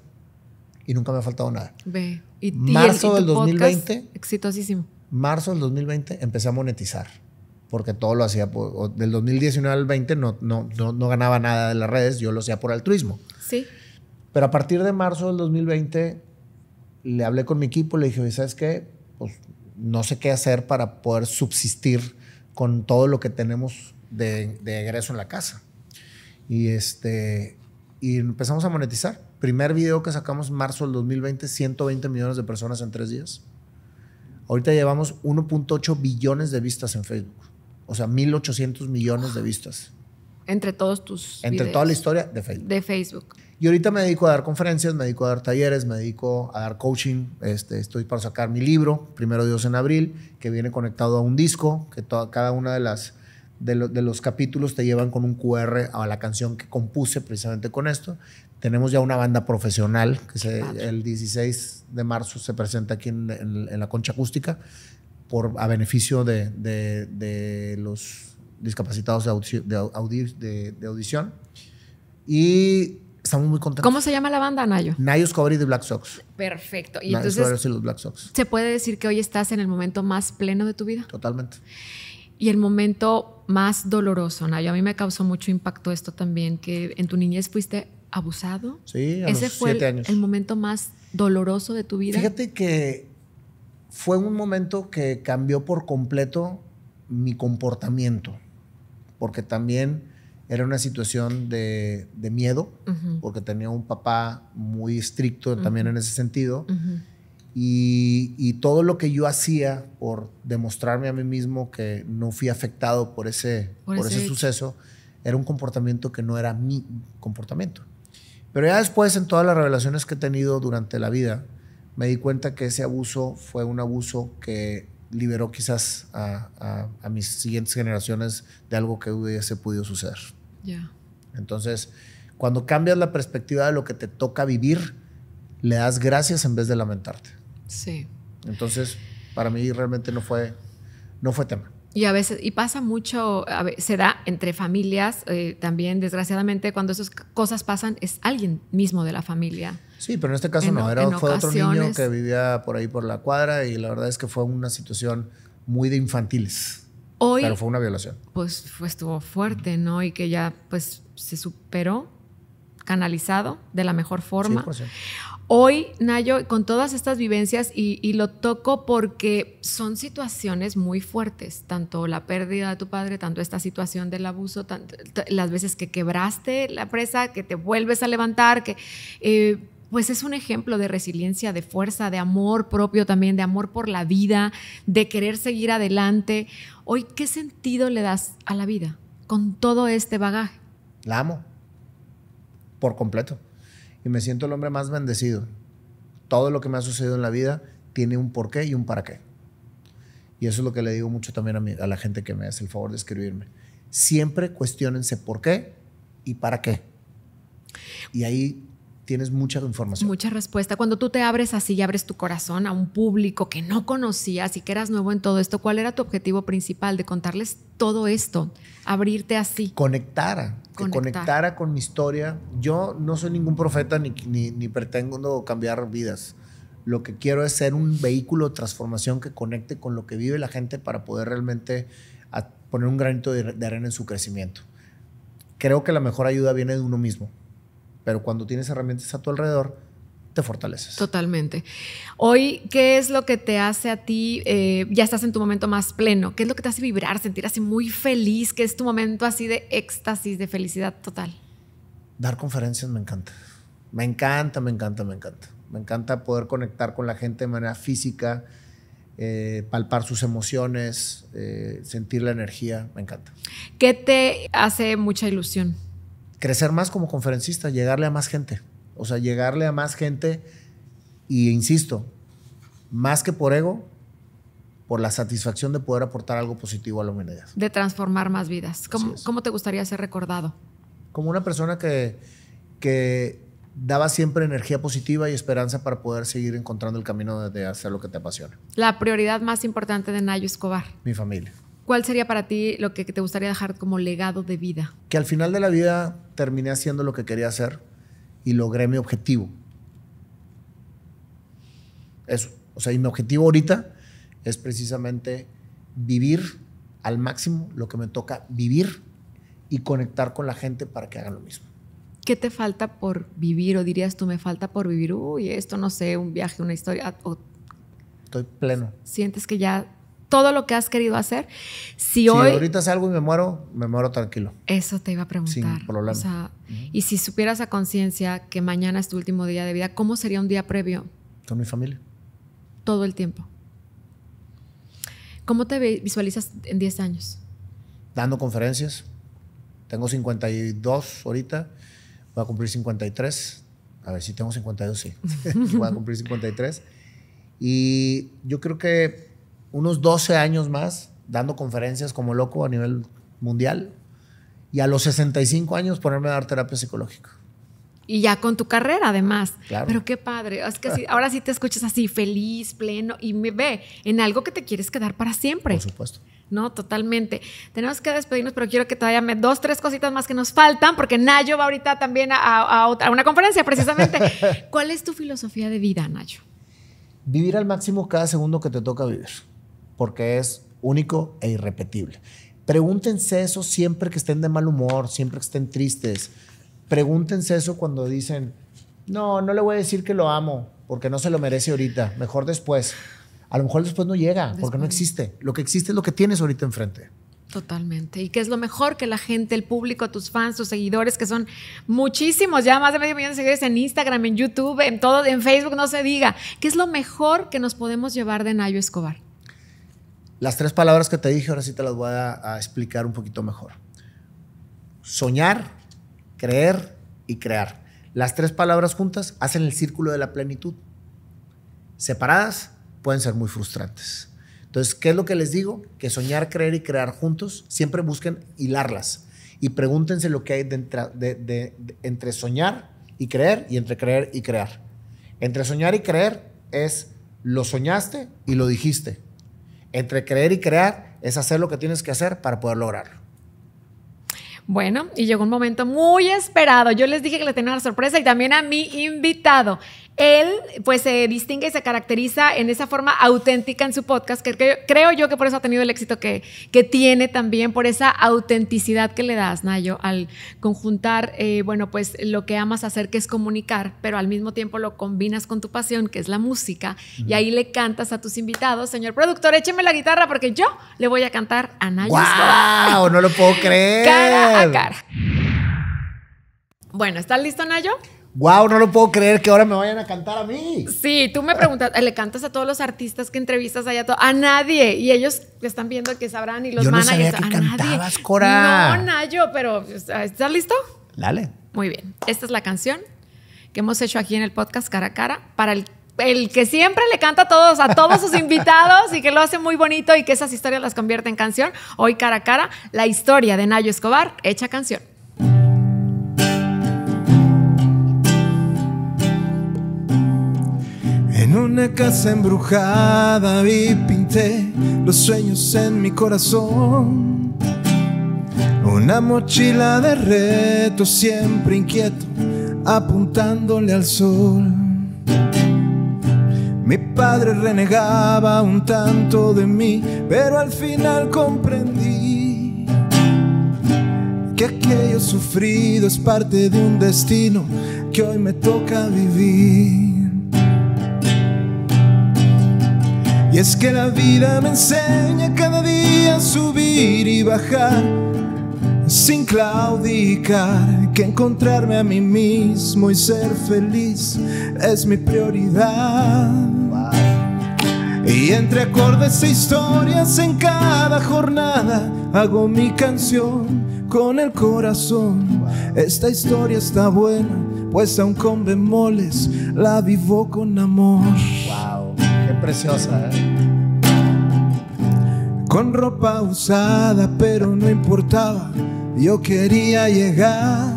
y nunca me ha faltado nada. Ve. ¿Y, marzo del 2020. Podcast, exitosísimo. Marzo del 2020 empecé a monetizar. Porque todo lo hacía del 2019 al 20 no, no, no, ganaba nada de las redes, yo lo hacía por altruismo. Sí. Pero a partir de marzo del 2020 le hablé con mi equipo, le dije, ¿sabes qué? Pues no sé qué hacer para poder subsistir con todo lo que tenemos de, de egreso en la casa. Y, este, y empezamos a monetizar. Primer video que sacamos marzo del 2020, 120 millones de personas en tres días. Ahorita llevamos 1.8 billones de vistas en Facebook. O sea, 1.800 millones de vistas. Entre todos tus. Entre toda la historia de Facebook. De Facebook. Y ahorita me dedico a dar conferencias, me dedico a dar talleres, me dedico a dar coaching. Este, estoy para sacar mi libro, Primero Dios en abril, que viene conectado a un disco, que toda, cada una de las de, de, los capítulos te llevan con un QR a la canción que compuse precisamente con esto. Tenemos ya una banda profesional que ah, el 16 de marzo se presenta aquí en, la Concha Acústica por, a beneficio de, los discapacitados de, audición. Y estamos muy contentos. ¿Cómo se llama la banda, Nayo? Nayo Escobar de Black Sox. Perfecto. Y Nayo entonces, y los Black Sox. ¿Se puede decir que hoy estás en el momento más pleno de tu vida? Totalmente. Y el momento más doloroso, Nayo. A mí me causó mucho impacto esto también, que en tu niñez fuiste abusado. Sí, Ese fue el, momento más doloroso de tu vida. Fíjate que fue un momento que cambió por completo mi comportamiento, porque también era una situación de, miedo, porque tenía un papá muy estricto también en ese sentido, y, todo lo que yo hacía por demostrarme a mí mismo que no fui afectado por ese, por, ese suceso, era un comportamiento que no era mi comportamiento. Pero ya después, en todas las revelaciones que he tenido durante la vida, me di cuenta que ese abuso fue un abuso que liberó quizás a, mis siguientes generaciones de algo que hubiese podido suceder. Ya. Entonces, cuando cambias la perspectiva de lo que te toca vivir, le das gracias en vez de lamentarte. Sí. Entonces, para mí realmente no fue, no fue tema. Y a veces, y pasa mucho, se da entre familias eh, también, desgraciadamente, cuando esas cosas pasan, es alguien mismo de la familia. Sí, pero en este caso no, era, fue otro niño que vivía por ahí por la cuadra y la verdad es que fue una situación muy de infantiles. Hoy, pero fue una violación. Pues, estuvo fuerte, ¿no? Y que ya pues se superó, canalizado de la mejor forma. Hoy, Nayo, con todas estas vivencias, y, lo toco porque son situaciones muy fuertes, tanto la pérdida de tu padre, tanto esta situación del abuso, las veces que quebraste la presa, que te vuelves a levantar, que eh, pues es un ejemplo de resiliencia, de fuerza, de amor propio también, de amor por la vida, de querer seguir adelante. Hoy, ¿qué sentido le das a la vida con todo este bagaje? La amo, por completo y me siento el hombre más bendecido. Todo lo que me ha sucedido en la vida tiene un porqué y un para qué. Y eso es lo que le digo mucho también a, a la gente que me hace el favor de escribirme. Siempre cuestionense por qué y para qué. Y ahí tienes mucha información. Mucha respuesta. Cuando tú te abres así y abres tu corazón a un público que no conocías y que eras nuevo en todo esto, ¿cuál era tu objetivo principal de contarles todo esto? Abrirte así. Conectar, conectar. conectara con mi historia. Yo no soy ningún profeta ni, ni, pretendo cambiar vidas. Lo que quiero es ser un vehículo de transformación que conecte con lo que vive la gente para poder realmente poner un granito de arena en su crecimiento. Creo que la mejor ayuda viene de uno mismo pero cuando tienes herramientas a tu alrededor, te fortaleces. Totalmente. Hoy, ¿qué es lo que te hace a ti? Eh, ya estás en tu momento más pleno. ¿Qué es lo que te hace vibrar, sentir así muy feliz? ¿Qué es tu momento así de éxtasis, de felicidad total? Dar conferencias me encanta. Me encanta, me encanta, me encanta. Me encanta poder conectar con la gente de manera física, eh, palpar sus emociones, eh, sentir la energía. Me encanta. ¿Qué te hace mucha ilusión? crecer más como conferencista, llegarle a más gente. O sea, llegarle a más gente y, insisto, más que por ego, por la satisfacción de poder aportar algo positivo a la humanidad. De transformar más vidas. ¿Cómo, ¿cómo te gustaría ser recordado? Como una persona que, que daba siempre energía positiva y esperanza para poder seguir encontrando el camino de hacer lo que te apasiona. La prioridad más importante de Nayo Escobar. Mi familia. ¿Cuál sería para ti lo que te gustaría dejar como legado de vida? Que al final de la vida terminé haciendo lo que quería hacer y logré mi objetivo. Eso. O sea, y mi objetivo ahorita es precisamente vivir al máximo lo que me toca vivir y conectar con la gente para que hagan lo mismo. ¿Qué te falta por vivir? O dirías tú, me falta por vivir, uy, esto no sé, un viaje, una historia. Estoy pleno. ¿Sientes que ya todo lo que has querido hacer. Si, hoy, ahorita algo y me muero, me muero tranquilo. Eso te iba a preguntar. O sea, Y si supieras a conciencia que mañana es tu último día de vida, ¿cómo sería un día previo? Con mi familia. Todo el tiempo. ¿Cómo te visualizas en 10 años? Dando conferencias. Tengo 52 ahorita. Voy a cumplir 53. A ver si tengo 52, sí. voy a cumplir 53. Y yo creo que unos 12 años más dando conferencias como loco a nivel mundial y a los 65 años ponerme a dar terapia psicológica. Y ya con tu carrera, además. Claro. Pero qué padre. Es que ahora sí te escuchas así, feliz, pleno, y me ve en algo que te quieres quedar para siempre. Por supuesto. No, totalmente. Tenemos que despedirnos, pero quiero que todavía me dos, tres cositas más que nos faltan, porque Nayo va ahorita también a, a una conferencia, precisamente. ¿Cuál es tu filosofía de vida, Nayo? Vivir al máximo cada segundo que te toca vivir porque es único e irrepetible. Pregúntense eso siempre que estén de mal humor, siempre que estén tristes. Pregúntense eso cuando dicen, no, no le voy a decir que lo amo, porque no se lo merece ahorita, mejor después. A lo mejor después no llega, porque no existe. Lo que existe es lo que tienes ahorita enfrente. Totalmente. Y qué es lo mejor que la gente, el público, tus fans, tus seguidores, que son muchísimos, ya más de medio millón de seguidores en Instagram, en YouTube, en todo, en Facebook, no se diga. Qué es lo mejor que nos podemos llevar de Nayo Escobar? Las tres palabras que te dije ahora sí te las voy a, explicar un poquito mejor. Soñar, creer y crear. Las tres palabras juntas hacen el círculo de la plenitud. Separadas pueden ser muy frustrantes. Entonces, ¿qué es lo que les digo? Que soñar, creer y crear juntos, siempre busquen hilarlas y pregúntense lo que hay entre soñar y creer y entre creer y crear. Entre soñar y creer es lo soñaste y lo dijiste entre creer y crear es hacer lo que tienes que hacer para poder lograrlo. Bueno, y llegó un momento muy esperado. Yo les dije que le tenía una sorpresa y también a mi invitado él pues se distingue y se caracteriza en esa forma auténtica en su podcast, que creo, yo que por eso ha tenido el éxito que, que tiene también, por esa autenticidad que le das, Nayo, al conjuntar, eh, bueno, pues lo que amas hacer, que es comunicar, pero al mismo tiempo lo combinas con tu pasión, que es la música, y ahí le cantas a tus invitados, señor productor, écheme la guitarra porque yo le voy a cantar a Nayo. ¡Wow! No lo puedo creer. Cara a cara. Bueno, ¿estás listo, Nayo? wow, no lo puedo creer que ahora me vayan a cantar a mí. Sí, tú me preguntas, le cantas a todos los artistas que entrevistas allá, a nadie. Y ellos están viendo que sabrán y los Yo no Sabía que a cantabas, Cora. No, Nayo, pero pues, ¿estás listo? Dale. Muy bien. Esta es la canción que hemos hecho aquí en el podcast Cara a Cara para el el que siempre le canta a todos, a todos sus invitados y que lo hace muy bonito y que esas historias las convierte en canción. Hoy cara a cara, la historia de Nayo Escobar hecha canción. una casa embrujada y pinté los sueños en mi corazón. Una mochila de reto siempre inquieto, apuntándole al sol. Mi padre renegaba un tanto de mí, pero al final comprendí que aquello sufrido es parte de un destino que hoy me toca vivir. Y es que la vida me enseña cada día a subir y bajar, sin claudicar, que encontrarme a mí mismo y ser feliz es mi prioridad. Y entre acordes e historias en cada jornada hago mi canción con el corazón. Esta historia está buena, pues aun con bemoles la vivo con amor preciosa. ¿eh? Con ropa usada, pero no importaba, yo quería llegar.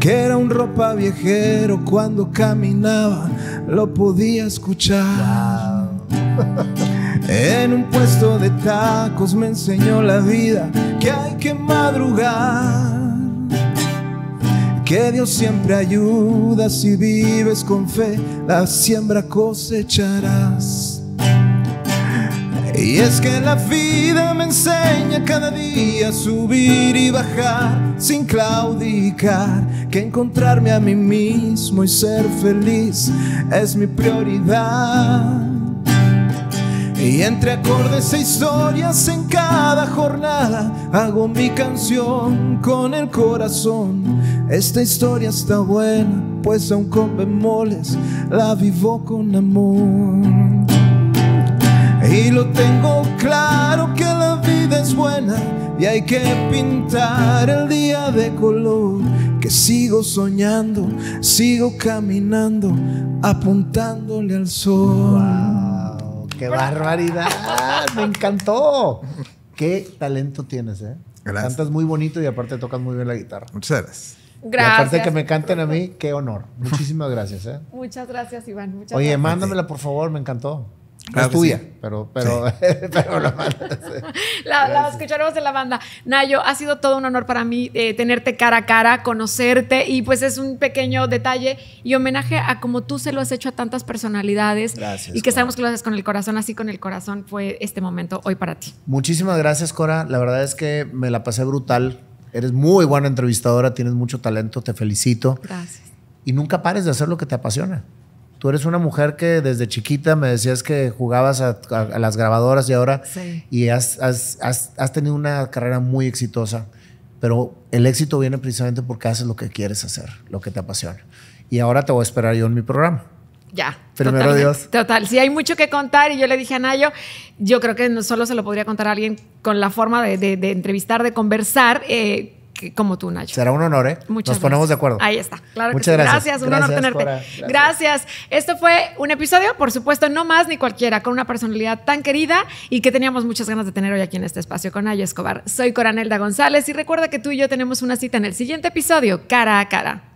Que era un ropa viejero cuando caminaba, lo podía escuchar. En un puesto de tacos me enseñó la vida que hay que madrugar que Dios siempre ayuda si vives con fe, la siembra cosecharás. Y es que la vida me enseña cada día a subir y bajar sin claudicar, que encontrarme a mí mismo y ser feliz es mi prioridad. Y entre acordes e historias en cada jornada hago mi canción con el corazón. Esta historia está buena, pues aún con bemoles la vivo con amor. Y lo tengo claro que la vida es buena y hay que pintar el día de color. Que sigo soñando, sigo caminando, apuntándole al sol. ¡Qué barbaridad! ¡Me encantó! ¡Qué talento tienes, eh! Gracias. Cantas muy bonito y aparte tocas muy bien la guitarra. Muchas gracias. Gracias. aparte que me canten a mí, qué honor. Muchísimas gracias. ¿eh? Muchas gracias, Iván. Oye, mándamela, por favor, me encantó. No ah, pues tuya, pero, pero, la banda. escucharemos en la banda. Nayo, ha sido todo un honor para mí eh, tenerte cara a cara, conocerte y pues es un pequeño detalle y homenaje a como tú se lo has hecho a tantas personalidades. Y que sabemos que lo haces con el corazón, así con el corazón fue este momento hoy para ti. Muchísimas gracias, Cora. La verdad es que me la pasé brutal. Eres muy buena entrevistadora, tienes mucho talento, te felicito. Gracias. Y nunca pares de hacer lo que te apasiona. Tú eres una mujer que desde chiquita me decías que jugabas a, las grabadoras y ahora y has, has, has, tenido una carrera muy exitosa, pero el éxito viene precisamente porque haces lo que quieres hacer, lo que te apasiona. Y ahora te voy a esperar yo en mi programa. Ya. Primero total, Dios. Total, si hay mucho que contar y yo le dije a Nayo, yo creo que no solo se lo podría contar a alguien con la forma de, entrevistar, de conversar. Eh, como tú, Nacho. Será un honor, ¿eh? Muchas Nos ponemos de acuerdo. Ahí está. Claro Muchas que gracias. gracias. Un honor tenerte. gracias. Esto fue un episodio, por supuesto, no más ni cualquiera, con una personalidad tan querida y que teníamos muchas ganas de tener hoy aquí en este espacio con Nayo Escobar. Soy Coranelda González y recuerda que tú y yo tenemos una cita en el siguiente episodio, cara a cara.